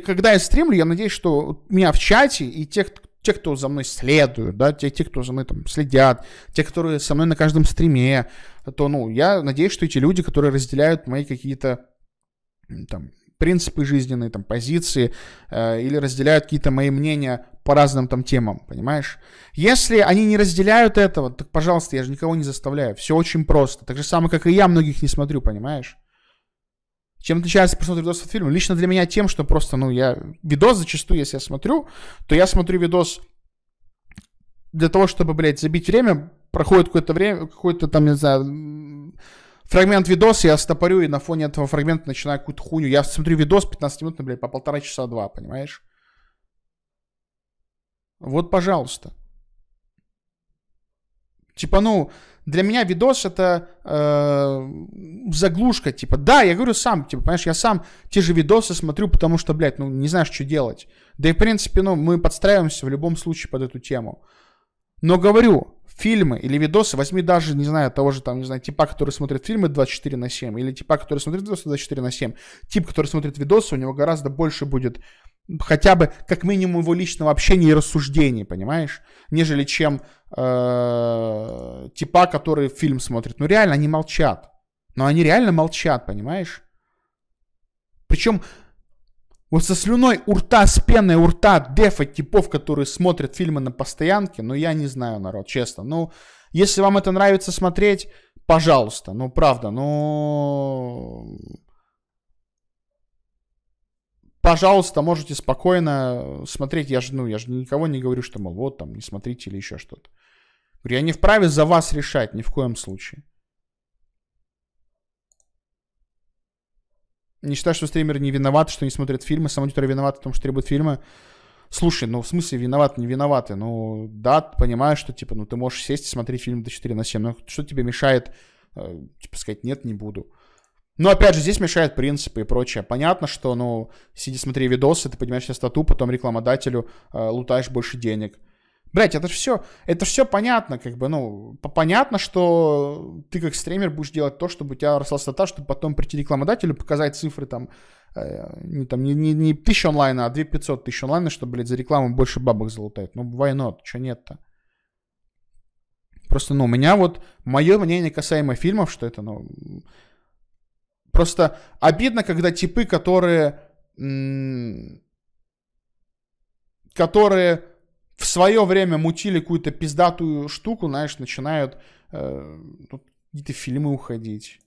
когда я стримлю, я надеюсь, что меня в чате и тех, те, кто за мной следуют, да, те, те, кто за мной там следят, те, которые со мной на каждом стриме, то, ну, я надеюсь, что эти люди, которые разделяют мои какие-то там принципы жизненные, там, позиции, э, или разделяют какие-то мои мнения по разным там темам, понимаешь? Если они не разделяют этого, так, пожалуйста, я же никого не заставляю. Все очень просто. Так же самое, как и я многих не смотрю, понимаешь? Чем отличается просмотр видосов от фильма? Лично для меня тем, что просто, ну, я... Видос зачастую, если я смотрю, то я смотрю видос для того, чтобы, блядь, забить время, проходит какое-то время, какое-то там, не знаю, фрагмент видоса, я стопорю, и на фоне этого фрагмента начинаю какую-то хуйню. Я смотрю видос 15 минут, блядь, по полтора часа два, понимаешь? Вот, пожалуйста. Типа, ну, для меня видос это э, заглушка, типа, да, я говорю сам, типа, понимаешь, я сам те же видосы смотрю, потому что, блядь, ну, не знаешь, что делать. Да и, в принципе, ну, мы подстраиваемся в любом случае под эту тему. Но говорю, фильмы или видосы, возьми даже, не знаю, того же там, не знаю, типа, который смотрит фильмы 24 на 7, или типа, который смотрит видосы 24 на 7. Тип, который смотрит видосы, у него гораздо больше будет хотя бы как минимум его личного общения и рассуждений, понимаешь, нежели чем э, типа, который фильм смотрит. Ну реально, они молчат. Но они реально молчат, понимаешь? Причем вот со слюной у рта, с пеной у рта дефа типов, которые смотрят фильмы на постоянке, ну я не знаю, народ, честно. Ну, если вам это нравится смотреть, пожалуйста, ну правда, ну... Пожалуйста, можете спокойно смотреть. Я же, ну, я же никого не говорю, что, мол, вот там, не смотрите или еще что-то. Я не вправе за вас решать ни в коем случае. не считаю, что стримеры не виноваты, что не смотрят фильмы. Сам аудитория виновата в том, что требует фильмы. Слушай, ну в смысле виноваты, не виноваты? Ну да, понимаю, что типа, ну ты можешь сесть и смотреть фильм до 4 на 7, но что тебе мешает, э, типа сказать, нет, не буду. Но ну, опять же, здесь мешают принципы и прочее. Понятно, что, ну, сиди смотри видосы, ты поднимаешь себе стату, потом рекламодателю э, лутаешь больше денег. Блять, это все, это все понятно, как бы, ну, понятно, что ты как стример будешь делать то, чтобы у тебя росла стата, чтобы потом прийти рекламодателю, показать цифры там, э, не, ну, там не, не, не тысяча онлайна, а 2500 тысяч онлайна, чтобы, блядь, за рекламу больше бабок залутать. Ну, why not? Че нет-то? Просто, ну, у меня вот, мое мнение касаемо фильмов, что это, ну, просто обидно, когда типы, которые, которые в свое время мутили какую-то пиздатую штуку, знаешь, начинают э, ну, какие-то фильмы уходить.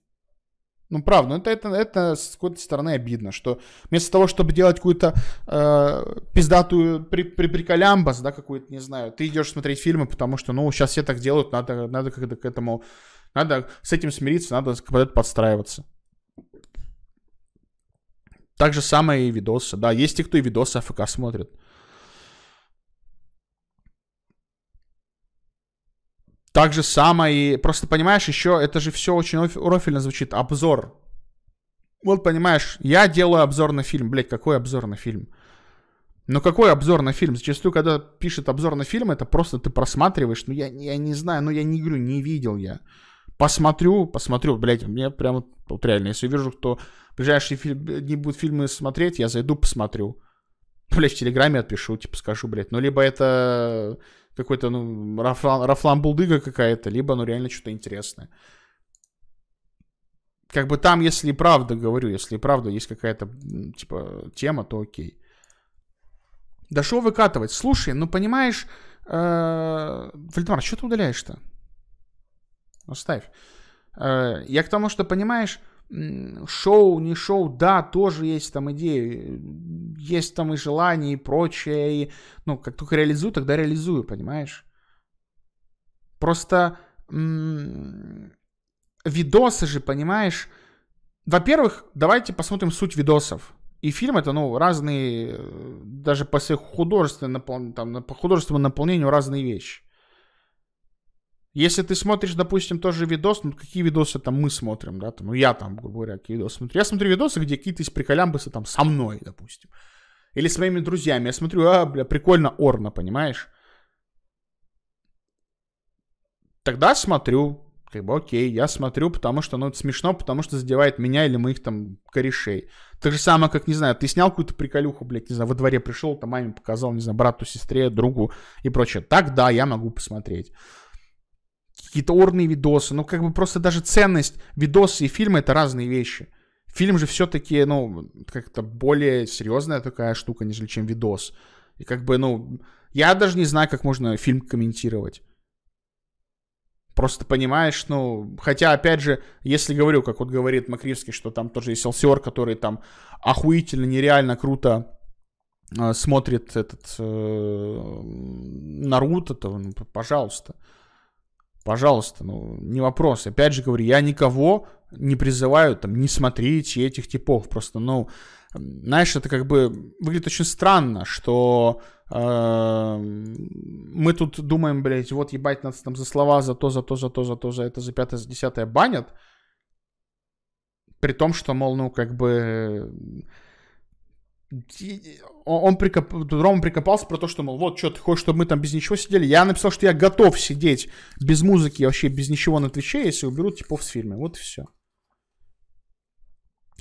Ну, правда, ну, это, это, это с какой-то стороны обидно, что вместо того, чтобы делать какую-то э, пиздатую при, при, приколямбас, да, какую-то, не знаю, ты идешь смотреть фильмы, потому что, ну, сейчас все так делают, надо, надо как-то к этому, надо с этим смириться, надо под это подстраиваться. Так же самое и видосы, да, есть те, кто и видосы АФК смотрит. Э, Так же самое, просто понимаешь, еще это же все очень рофильно звучит, обзор. Вот понимаешь, я делаю обзор на фильм, блядь, какой обзор на фильм? Но ну, какой обзор на фильм? Зачастую, когда пишет обзор на фильм, это просто ты просматриваешь, ну я, я не знаю, ну я не говорю, не видел я. Посмотрю, посмотрю, блядь, мне прям вот реально, если вижу, кто в ближайшие фильм, дни будут фильмы смотреть, я зайду, посмотрю. Блядь, в Телеграме отпишу, типа скажу, блядь. Ну либо это какой-то, ну, рафлам, рафламбулдыга какая-то, либо, ну, реально что-то интересное. Как бы там, если и правда, говорю, если и правда есть какая-то, типа, тема, то окей. Да что выкатывать? Слушай, ну, понимаешь, э, Вальдемар, а что ты удаляешь-то? Оставь. Э, я к тому, что, понимаешь, шоу, не шоу, да, тоже есть там идеи, есть там и желания и прочее, и, ну, как только реализую, тогда реализую, понимаешь? Просто м- видосы же, понимаешь, во-первых, давайте посмотрим суть видосов. И фильм это, ну, разные, э, даже по художественному, там, по художественному наполнению разные вещи. Если ты смотришь, допустим, тоже видос, ну какие видосы там мы смотрим, да, там, ну я там, грубо говоря, какие видосы смотрю. Я смотрю видосы, где какие-то из приколямбысы там со мной, допустим. Или с моими друзьями. Я смотрю, а, бля, прикольно орно, понимаешь? Тогда смотрю, как бы окей, я смотрю, потому что, ну, это смешно, потому что задевает меня или моих там корешей. Так же самое, как, не знаю, ты снял какую-то приколюху, блядь, не знаю, во дворе пришел, там маме показал, не знаю, брату, сестре, другу и прочее. Так, да, я могу посмотреть какие-то орные видосы. Ну, как бы просто даже ценность видосы и фильма это разные вещи. Фильм же все-таки, ну, как-то более серьезная такая штука, нежели чем видос. И как бы, ну, я даже не знаю, как можно фильм комментировать. Просто понимаешь, ну, хотя, опять же, если говорю, как вот говорит Макривский, что там тоже есть LCR, который там охуительно, нереально круто э, смотрит этот э, Наруто, то, ну, пожалуйста. Пожалуйста, ну, не вопрос. Опять же говорю, я никого не призываю, там, не смотрите этих типов. Просто, ну, знаешь, это как бы выглядит очень странно, что э, мы тут думаем, блядь, вот ебать нас там за слова, за то, за то, за то, за то, за это, за пятое, за десятое банят. При том, что, мол, ну, как бы он, прикоп... Рома прикопался про то, что, мол, вот, что, ты хочешь, чтобы мы там без ничего сидели? Я написал, что я готов сидеть без музыки, вообще без ничего на Твиче, если уберут типов с фильме. Вот и все.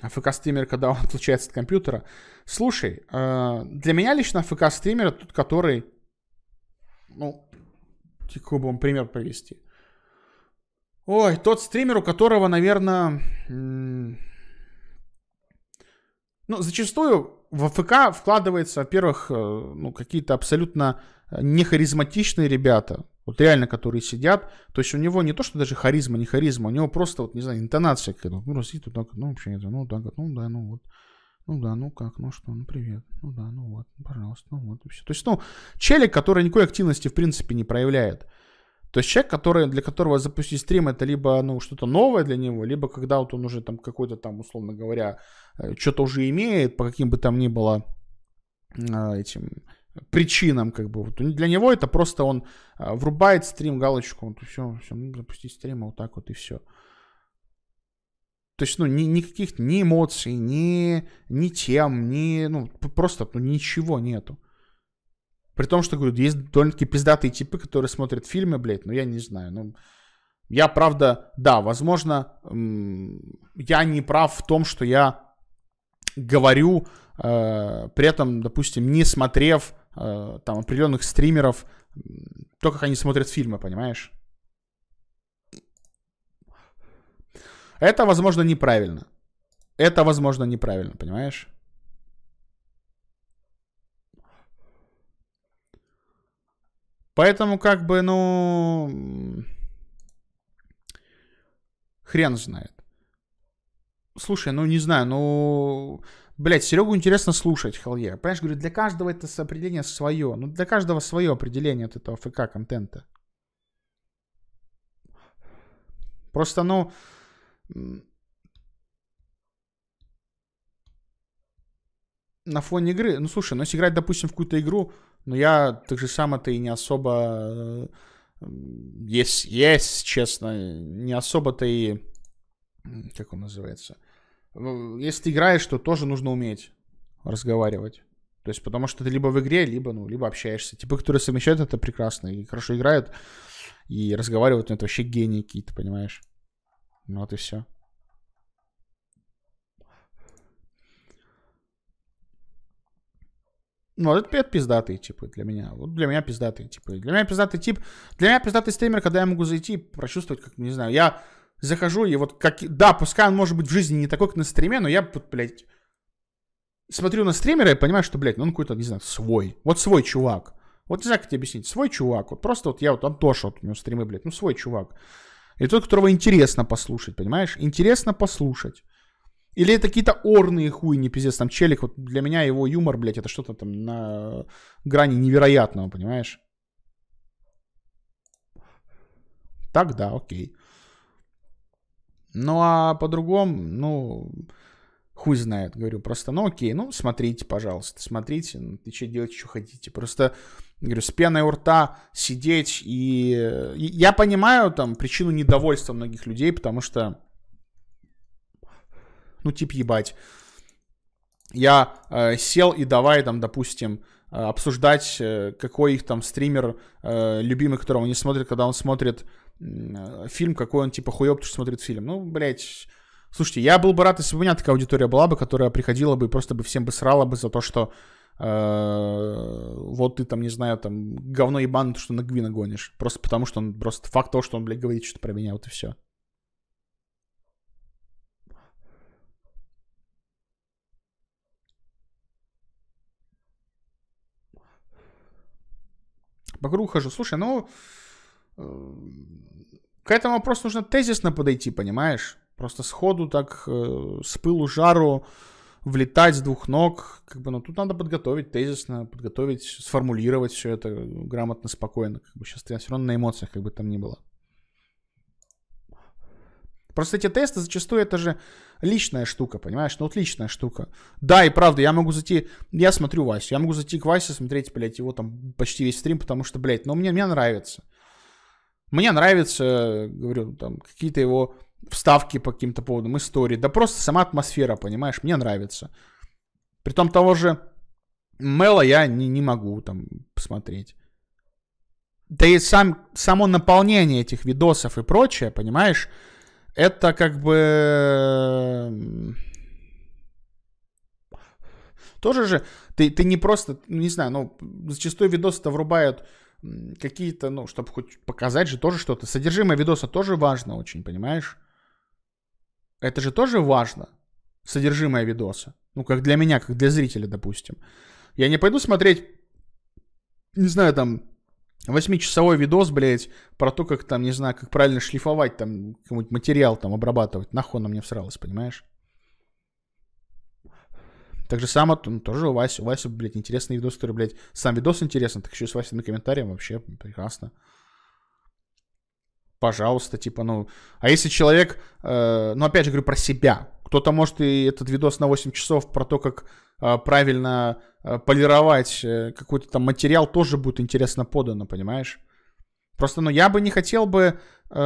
АФК-стример, когда он отлучается от компьютера. Слушай, э, для меня лично АФК-стример тот, который... Ну, какой бы вам пример привести? Ой, тот стример, у которого, наверное... Ну, зачастую в ФК вкладывается, во-первых, э, ну, какие-то абсолютно э, нехаризматичные ребята, вот реально, которые сидят, то есть у него не то, что даже харизма, не харизма, у него просто, вот, не знаю, интонация какая-то, ну, сидит тут так, ну, вообще, ну, так, ну, да, ну, вот, ну да, ну как, ну что, ну привет, ну да, ну вот, пожалуйста, ну вот и все. То есть, ну, челик, который никакой активности в принципе не проявляет. То есть человек, который, для которого запустить стрим это либо ну, что-то новое для него, либо когда вот он уже там какой-то там, условно говоря, э, что-то уже имеет, по каким бы там ни было а, этим причинам, как бы, вот для него это просто он а, врубает стрим, галочку, вот, все, все, ну, запустить стрим, а вот так вот и все. То есть, ну, ни, никаких ни эмоций, ни, ни тем, ни, ну, просто ну, ничего нету. При том, что, говорю, есть довольно-таки пиздатые типы, которые смотрят фильмы, блядь, но ну, я не знаю. Ну, я, правда, да, возможно, я не прав в том, что я говорю, э, при этом, допустим, не смотрев э, там определенных стримеров, то, как они смотрят фильмы, понимаешь? Это, возможно, неправильно. Это, возможно, неправильно, понимаешь? Поэтому как бы, ну... Хрен знает. Слушай, ну не знаю, ну... Блять, Серегу интересно слушать, Хелле. Понимаешь, говорю, для каждого это определение свое. Ну, для каждого свое определение от этого ФК-контента. Просто, ну... На фоне игры... Ну, слушай, ну, если играть, допустим, в какую-то игру, но я так же сам это и не особо... Есть, э, есть, честно, не особо-то и... Как он называется? Ну, если ты играешь, то тоже нужно уметь разговаривать. То есть, потому что ты либо в игре, либо, ну, либо общаешься. Типы, которые совмещают это прекрасно и хорошо играют, и разговаривают, но это вообще гении какие-то, понимаешь? Ну, вот и все. Ну, это, это пиздатые типы для меня. Вот для меня пиздатые типы. Для меня пиздатый тип... Для меня пиздатый стример, когда я могу зайти и прочувствовать, как, не знаю, я захожу и вот как... Да, пускай он может быть в жизни не такой, как на стриме, но я, вот, блядь, смотрю на стримера и понимаю, что, блядь, ну он какой-то, не знаю, свой. Вот свой чувак. Вот не знаю, как тебе объяснить. Свой чувак. Вот просто вот я вот Антоша, вот у него стримы, блядь, ну свой чувак. И тот, которого интересно послушать, понимаешь? Интересно послушать. Или это какие-то орные хуйни, пиздец, там челик, вот для меня его юмор, блядь, это что-то там на грани невероятного, понимаешь? Так, да, окей. Ну, а по-другому, ну, хуй знает, говорю, просто, ну, окей, ну, смотрите, пожалуйста, смотрите, ну, ты что делать, что хотите. Просто, говорю, с пеной у рта сидеть и... и... Я понимаю, там, причину недовольства многих людей, потому что ну, типа ебать. Я э, сел и давай там, допустим, э, обсуждать, э, какой их там стример э, любимый, которого они смотрят, когда он смотрит фильм, какой он типа хуёб, что смотрит фильм. Ну, блядь, слушайте, я был бы рад, если бы у меня такая аудитория была бы, которая приходила бы и просто бы всем бы срала бы за то, что вот ты там, не знаю, там говно ебаное, что на Гвина гонишь. Просто потому, что он просто факт того, что он, блядь, говорит что-то про меня, вот и все. вокруг хожу. Слушай, ну, э, к этому вопросу нужно тезисно подойти, понимаешь? Просто сходу так, э, с пылу жару влетать с двух ног. Как бы, ну, тут надо подготовить тезисно, подготовить, сформулировать все это грамотно, спокойно. Как бы сейчас я все равно на эмоциях, как бы там ни было. Просто эти тесты зачастую это же личная штука, понимаешь? Ну вот личная штука. Да, и правда, я могу зайти, я смотрю Васю, я могу зайти к Васе смотреть, блядь, его там почти весь стрим, потому что, блядь, ну мне, мне нравится. Мне нравится, говорю, там какие-то его вставки по каким-то поводам, истории. Да просто сама атмосфера, понимаешь, мне нравится. При том того же Мела я не, не могу там посмотреть. Да и сам, само наполнение этих видосов и прочее, понимаешь, это как бы... Тоже же, ты, ты не просто, ну, не знаю, ну, зачастую видосы-то врубают какие-то, ну, чтобы хоть показать же тоже что-то. Содержимое видоса тоже важно очень, понимаешь? Это же тоже важно, содержимое видоса. Ну, как для меня, как для зрителя, допустим. Я не пойду смотреть, не знаю, там, Восьмичасовой видос, блядь, про то, как там, не знаю, как правильно шлифовать там какой-нибудь материал там обрабатывать. Нахуй нам не всралось, понимаешь? Так же само, ну, тоже у Васи. У Васи, блядь, интересный видос, который, блядь, сам видос интересен, так еще и с Васиным комментарием вообще прекрасно. Пожалуйста, типа, ну... А если человек... Э, ну, опять же, говорю про себя. Кто-то, может, и этот видос на 8 часов про то, как э, правильно э, полировать э, какой-то там материал, тоже будет интересно подано, понимаешь? Просто, ну, я бы не хотел бы... Э,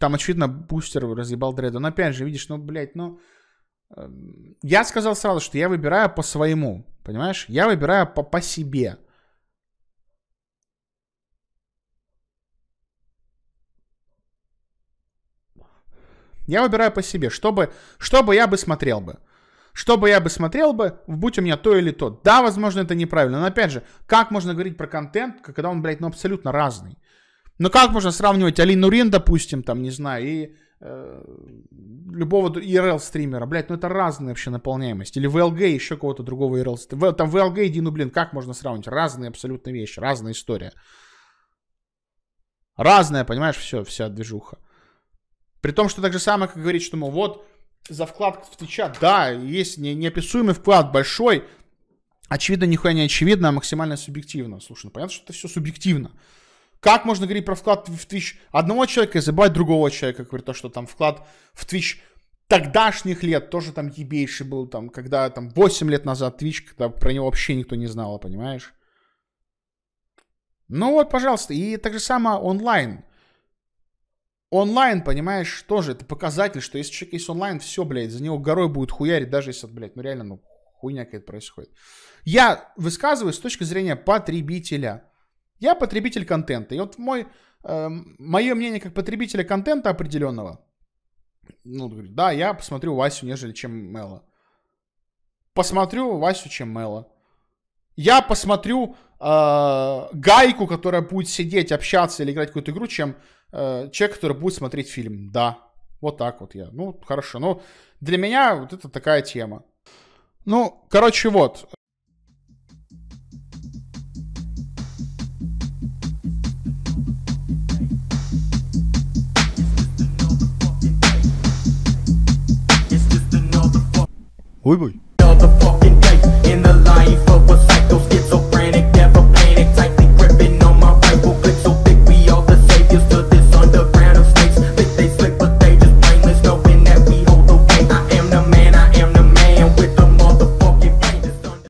там, очевидно, бустер разъебал дреда. Но опять же, видишь, ну, блядь, ну... Э, я сказал сразу, что я выбираю по своему, понимаешь? Я выбираю по, по себе. Я выбираю по себе, чтобы, чтобы я бы смотрел бы. Что бы я бы смотрел бы, будь у меня то или то. Да, возможно, это неправильно. Но опять же, как можно говорить про контент, когда он, блядь, ну абсолютно разный? Но ну, как можно сравнивать Алину Нурин, допустим, там, не знаю, и э, любого ERL-стримера, блядь, ну это разные вообще наполняемость. Или VLG, еще кого-то другого ERL-стримера. Там VLG и Дину, блин, как можно сравнить? Разные абсолютно вещи, разная история. Разная, понимаешь, все, вся движуха. При том, что так же самое, как говорить, что, мол, вот, за вклад в Твича, да, есть не, неописуемый вклад, большой, очевидно, нихуя не очевидно, а максимально субъективно. Слушай, ну понятно, что это все субъективно. Как можно говорить про вклад в Twitch одного человека и забывать другого человека, говорит то, что там вклад в Twitch тогдашних лет тоже там ебейший был, там, когда там 8 лет назад Twitch, когда про него вообще никто не знал, понимаешь? Ну вот, пожалуйста, и так же самое онлайн. Онлайн, понимаешь, тоже это показатель, что если человек есть онлайн, все, блядь, за него горой будет хуярить, даже если, блядь, ну реально, ну, хуйня какая-то происходит. Я высказываюсь с точки зрения потребителя. Я потребитель контента. И вот мой, э, эм, мое мнение как потребителя контента определенного, ну, да, я посмотрю Васю, нежели чем Мела. Посмотрю Васю, чем Мела. Я посмотрю э, гайку, которая будет сидеть, общаться или играть какую-то игру, чем э, человек, который будет смотреть фильм. Да, вот так вот я. Ну, хорошо. Ну, для меня вот это такая тема. Ну, короче, вот. ой ой